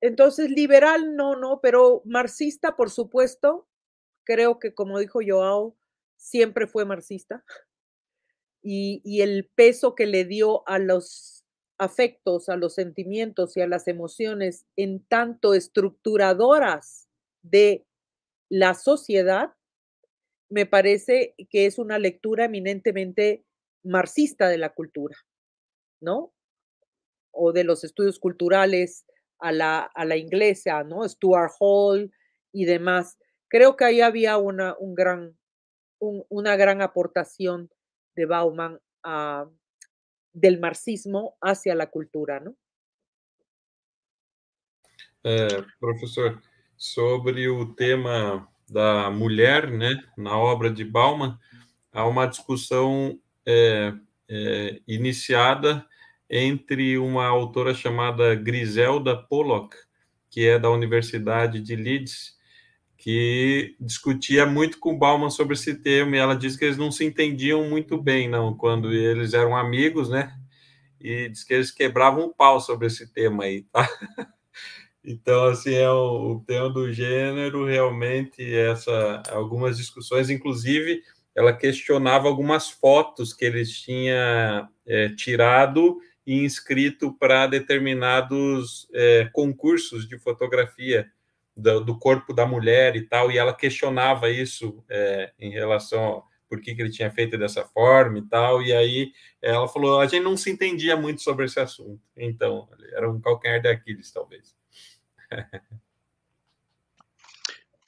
entonces, liberal no, no, pero marxista, por supuesto, creo que como dijo Joao, siempre fue marxista. y, el peso que le dio a los afectos, a los sentimientos y a las emociones en tanto estructuradoras de la sociedad, me parece que es una lectura eminentemente marxista de la cultura, ¿no? O de los estudios culturales a la, inglesa, ¿no? Stuart Hall y demás. Creo que ahí había una, un gran, una gran aportación de Bauman a, del marxismo hacia la cultura, ¿no? Eh, profesor, sobre o tema da mulher, né? Na obra de Bauman, há uma discussão é, é, iniciada entre uma autora chamada Griselda Pollock, que é da Universidade de Leeds, que discutia muito com Bauman sobre esse tema, e ela diz que eles não se entendiam muito bem, não, quando eles eram amigos, né? E diz que eles quebravam o pau sobre esse tema aí, tá? Então, assim, é o, tema do gênero, realmente, essa algumas discussões, inclusive, ela questionava algumas fotos que eles tinham é, tirado e inscrito para determinados é, concursos de fotografia do, do, corpo da mulher e tal, e ela questionava isso é, em relação a por que, que ele tinha feito dessa forma e tal, e aí ela falou, a gente não se entendia muito sobre esse assunto, então, era um calcanhar de Aquiles, talvez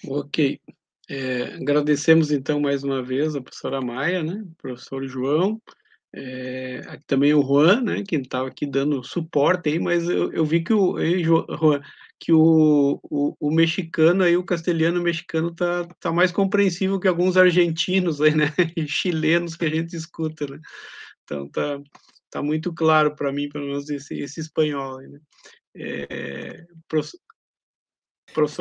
ok. É, agradecemos então mais uma vez a professora Maia, né, o professor João, é, também o Juan, né, que estava aqui dando suporte aí, mas eu, eu vi que o Juan, que o, o, o, mexicano aí, o castelhano mexicano tá, tá mais compreensível que alguns argentinos aí, né, e chilenos que a gente escuta, né? Então tá tá muito claro para mim, pelo menos esse, esse espanhol aí, né? É,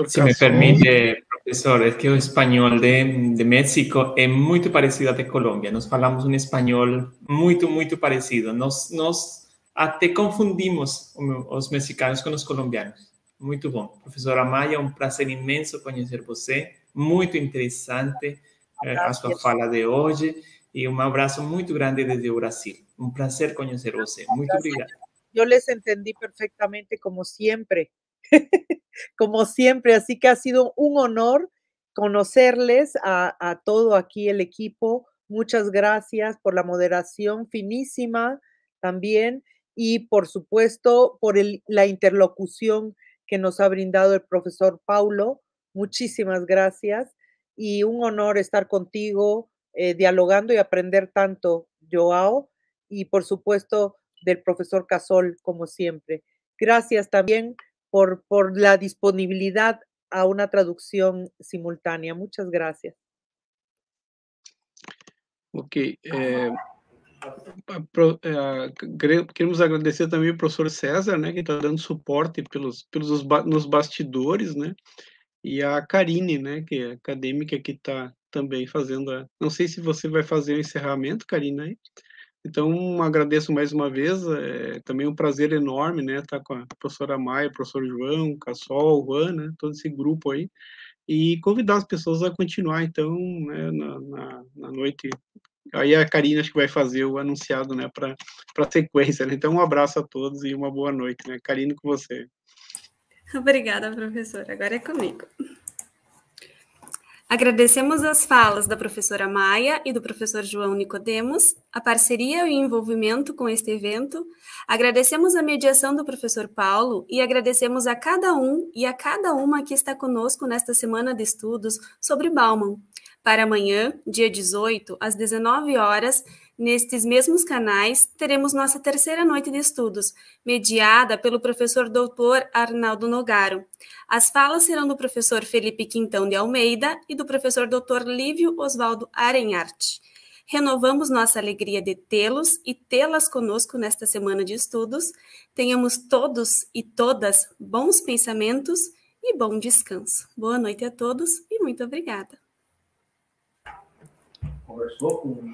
si me permite, profesor, es que el español de, México es muy parecido a de Colombia. Nos hablamos un español muy, muy parecido. Nos, nos até confundimos los mexicanos con los colombianos. Muy bom. Profesora Maya, un placer inmenso conocer usted. Muy interesante eh, a fala de hoy. Y un abrazo muy grande desde Brasil. Un placer conocer usted. Muy obrigado. Yo les entendí perfectamente como siempre. como siempre. Así que ha sido un honor conocerles a, todo aquí el equipo. Muchas gracias por la moderación finísima también y por supuesto por la interlocución que nos ha brindado el profesor Paulo. Muchísimas gracias y un honor estar contigo eh, dialogando y aprender tanto, Joao, y por supuesto del profesor Casol, como siempre. Gracias también por, por la disponibilidad a una traducción simultánea. Muchas gracias. Ok. Eh, pro, eh, queremos agradecer também ao professor César, né, que está dando suporte pelos, pelos nos bastidores, né, e a Karine, né, que é acadêmica que está também fazendo Não sei se você vai fazer o encerramento, Karine, aí. Então, agradeço mais uma vez, é também é um prazer enorme, né, estar tá com a professora Maia, o professor João, o Cassol, o Juan, né, todo esse grupo aí, e convidar as pessoas a continuar, então, né, na, na, na noite. Aí a Karina acho que vai fazer o anunciado, né, para a sequência, né? Então, um abraço a todos e uma boa noite, né? Karine, com você. Obrigada, professor. Agora é comigo. Agradecemos as falas da professora Maia e do professor João Nicodemos, a parceria e o envolvimento com este evento. Agradecemos a mediação do professor Paulo e agradecemos a cada um e a cada uma que está conosco nesta semana de estudos sobre Bauman. Para amanhã, dia 18, às 19 horas, Nestes mesmos canais, teremos nossa terceira noite de estudos, mediada pelo professor doutor Arnaldo Nogaro. As falas serão do professor Felipe Quintão de Almeida e do professor doutor Lívio Oswaldo Arenhart Renovamos nossa alegria de tê-los e tê-las conosco nesta semana de estudos. Tenhamos todos e todas bons pensamentos e bom descanso. Boa noite a todos e muito obrigada. Conversou com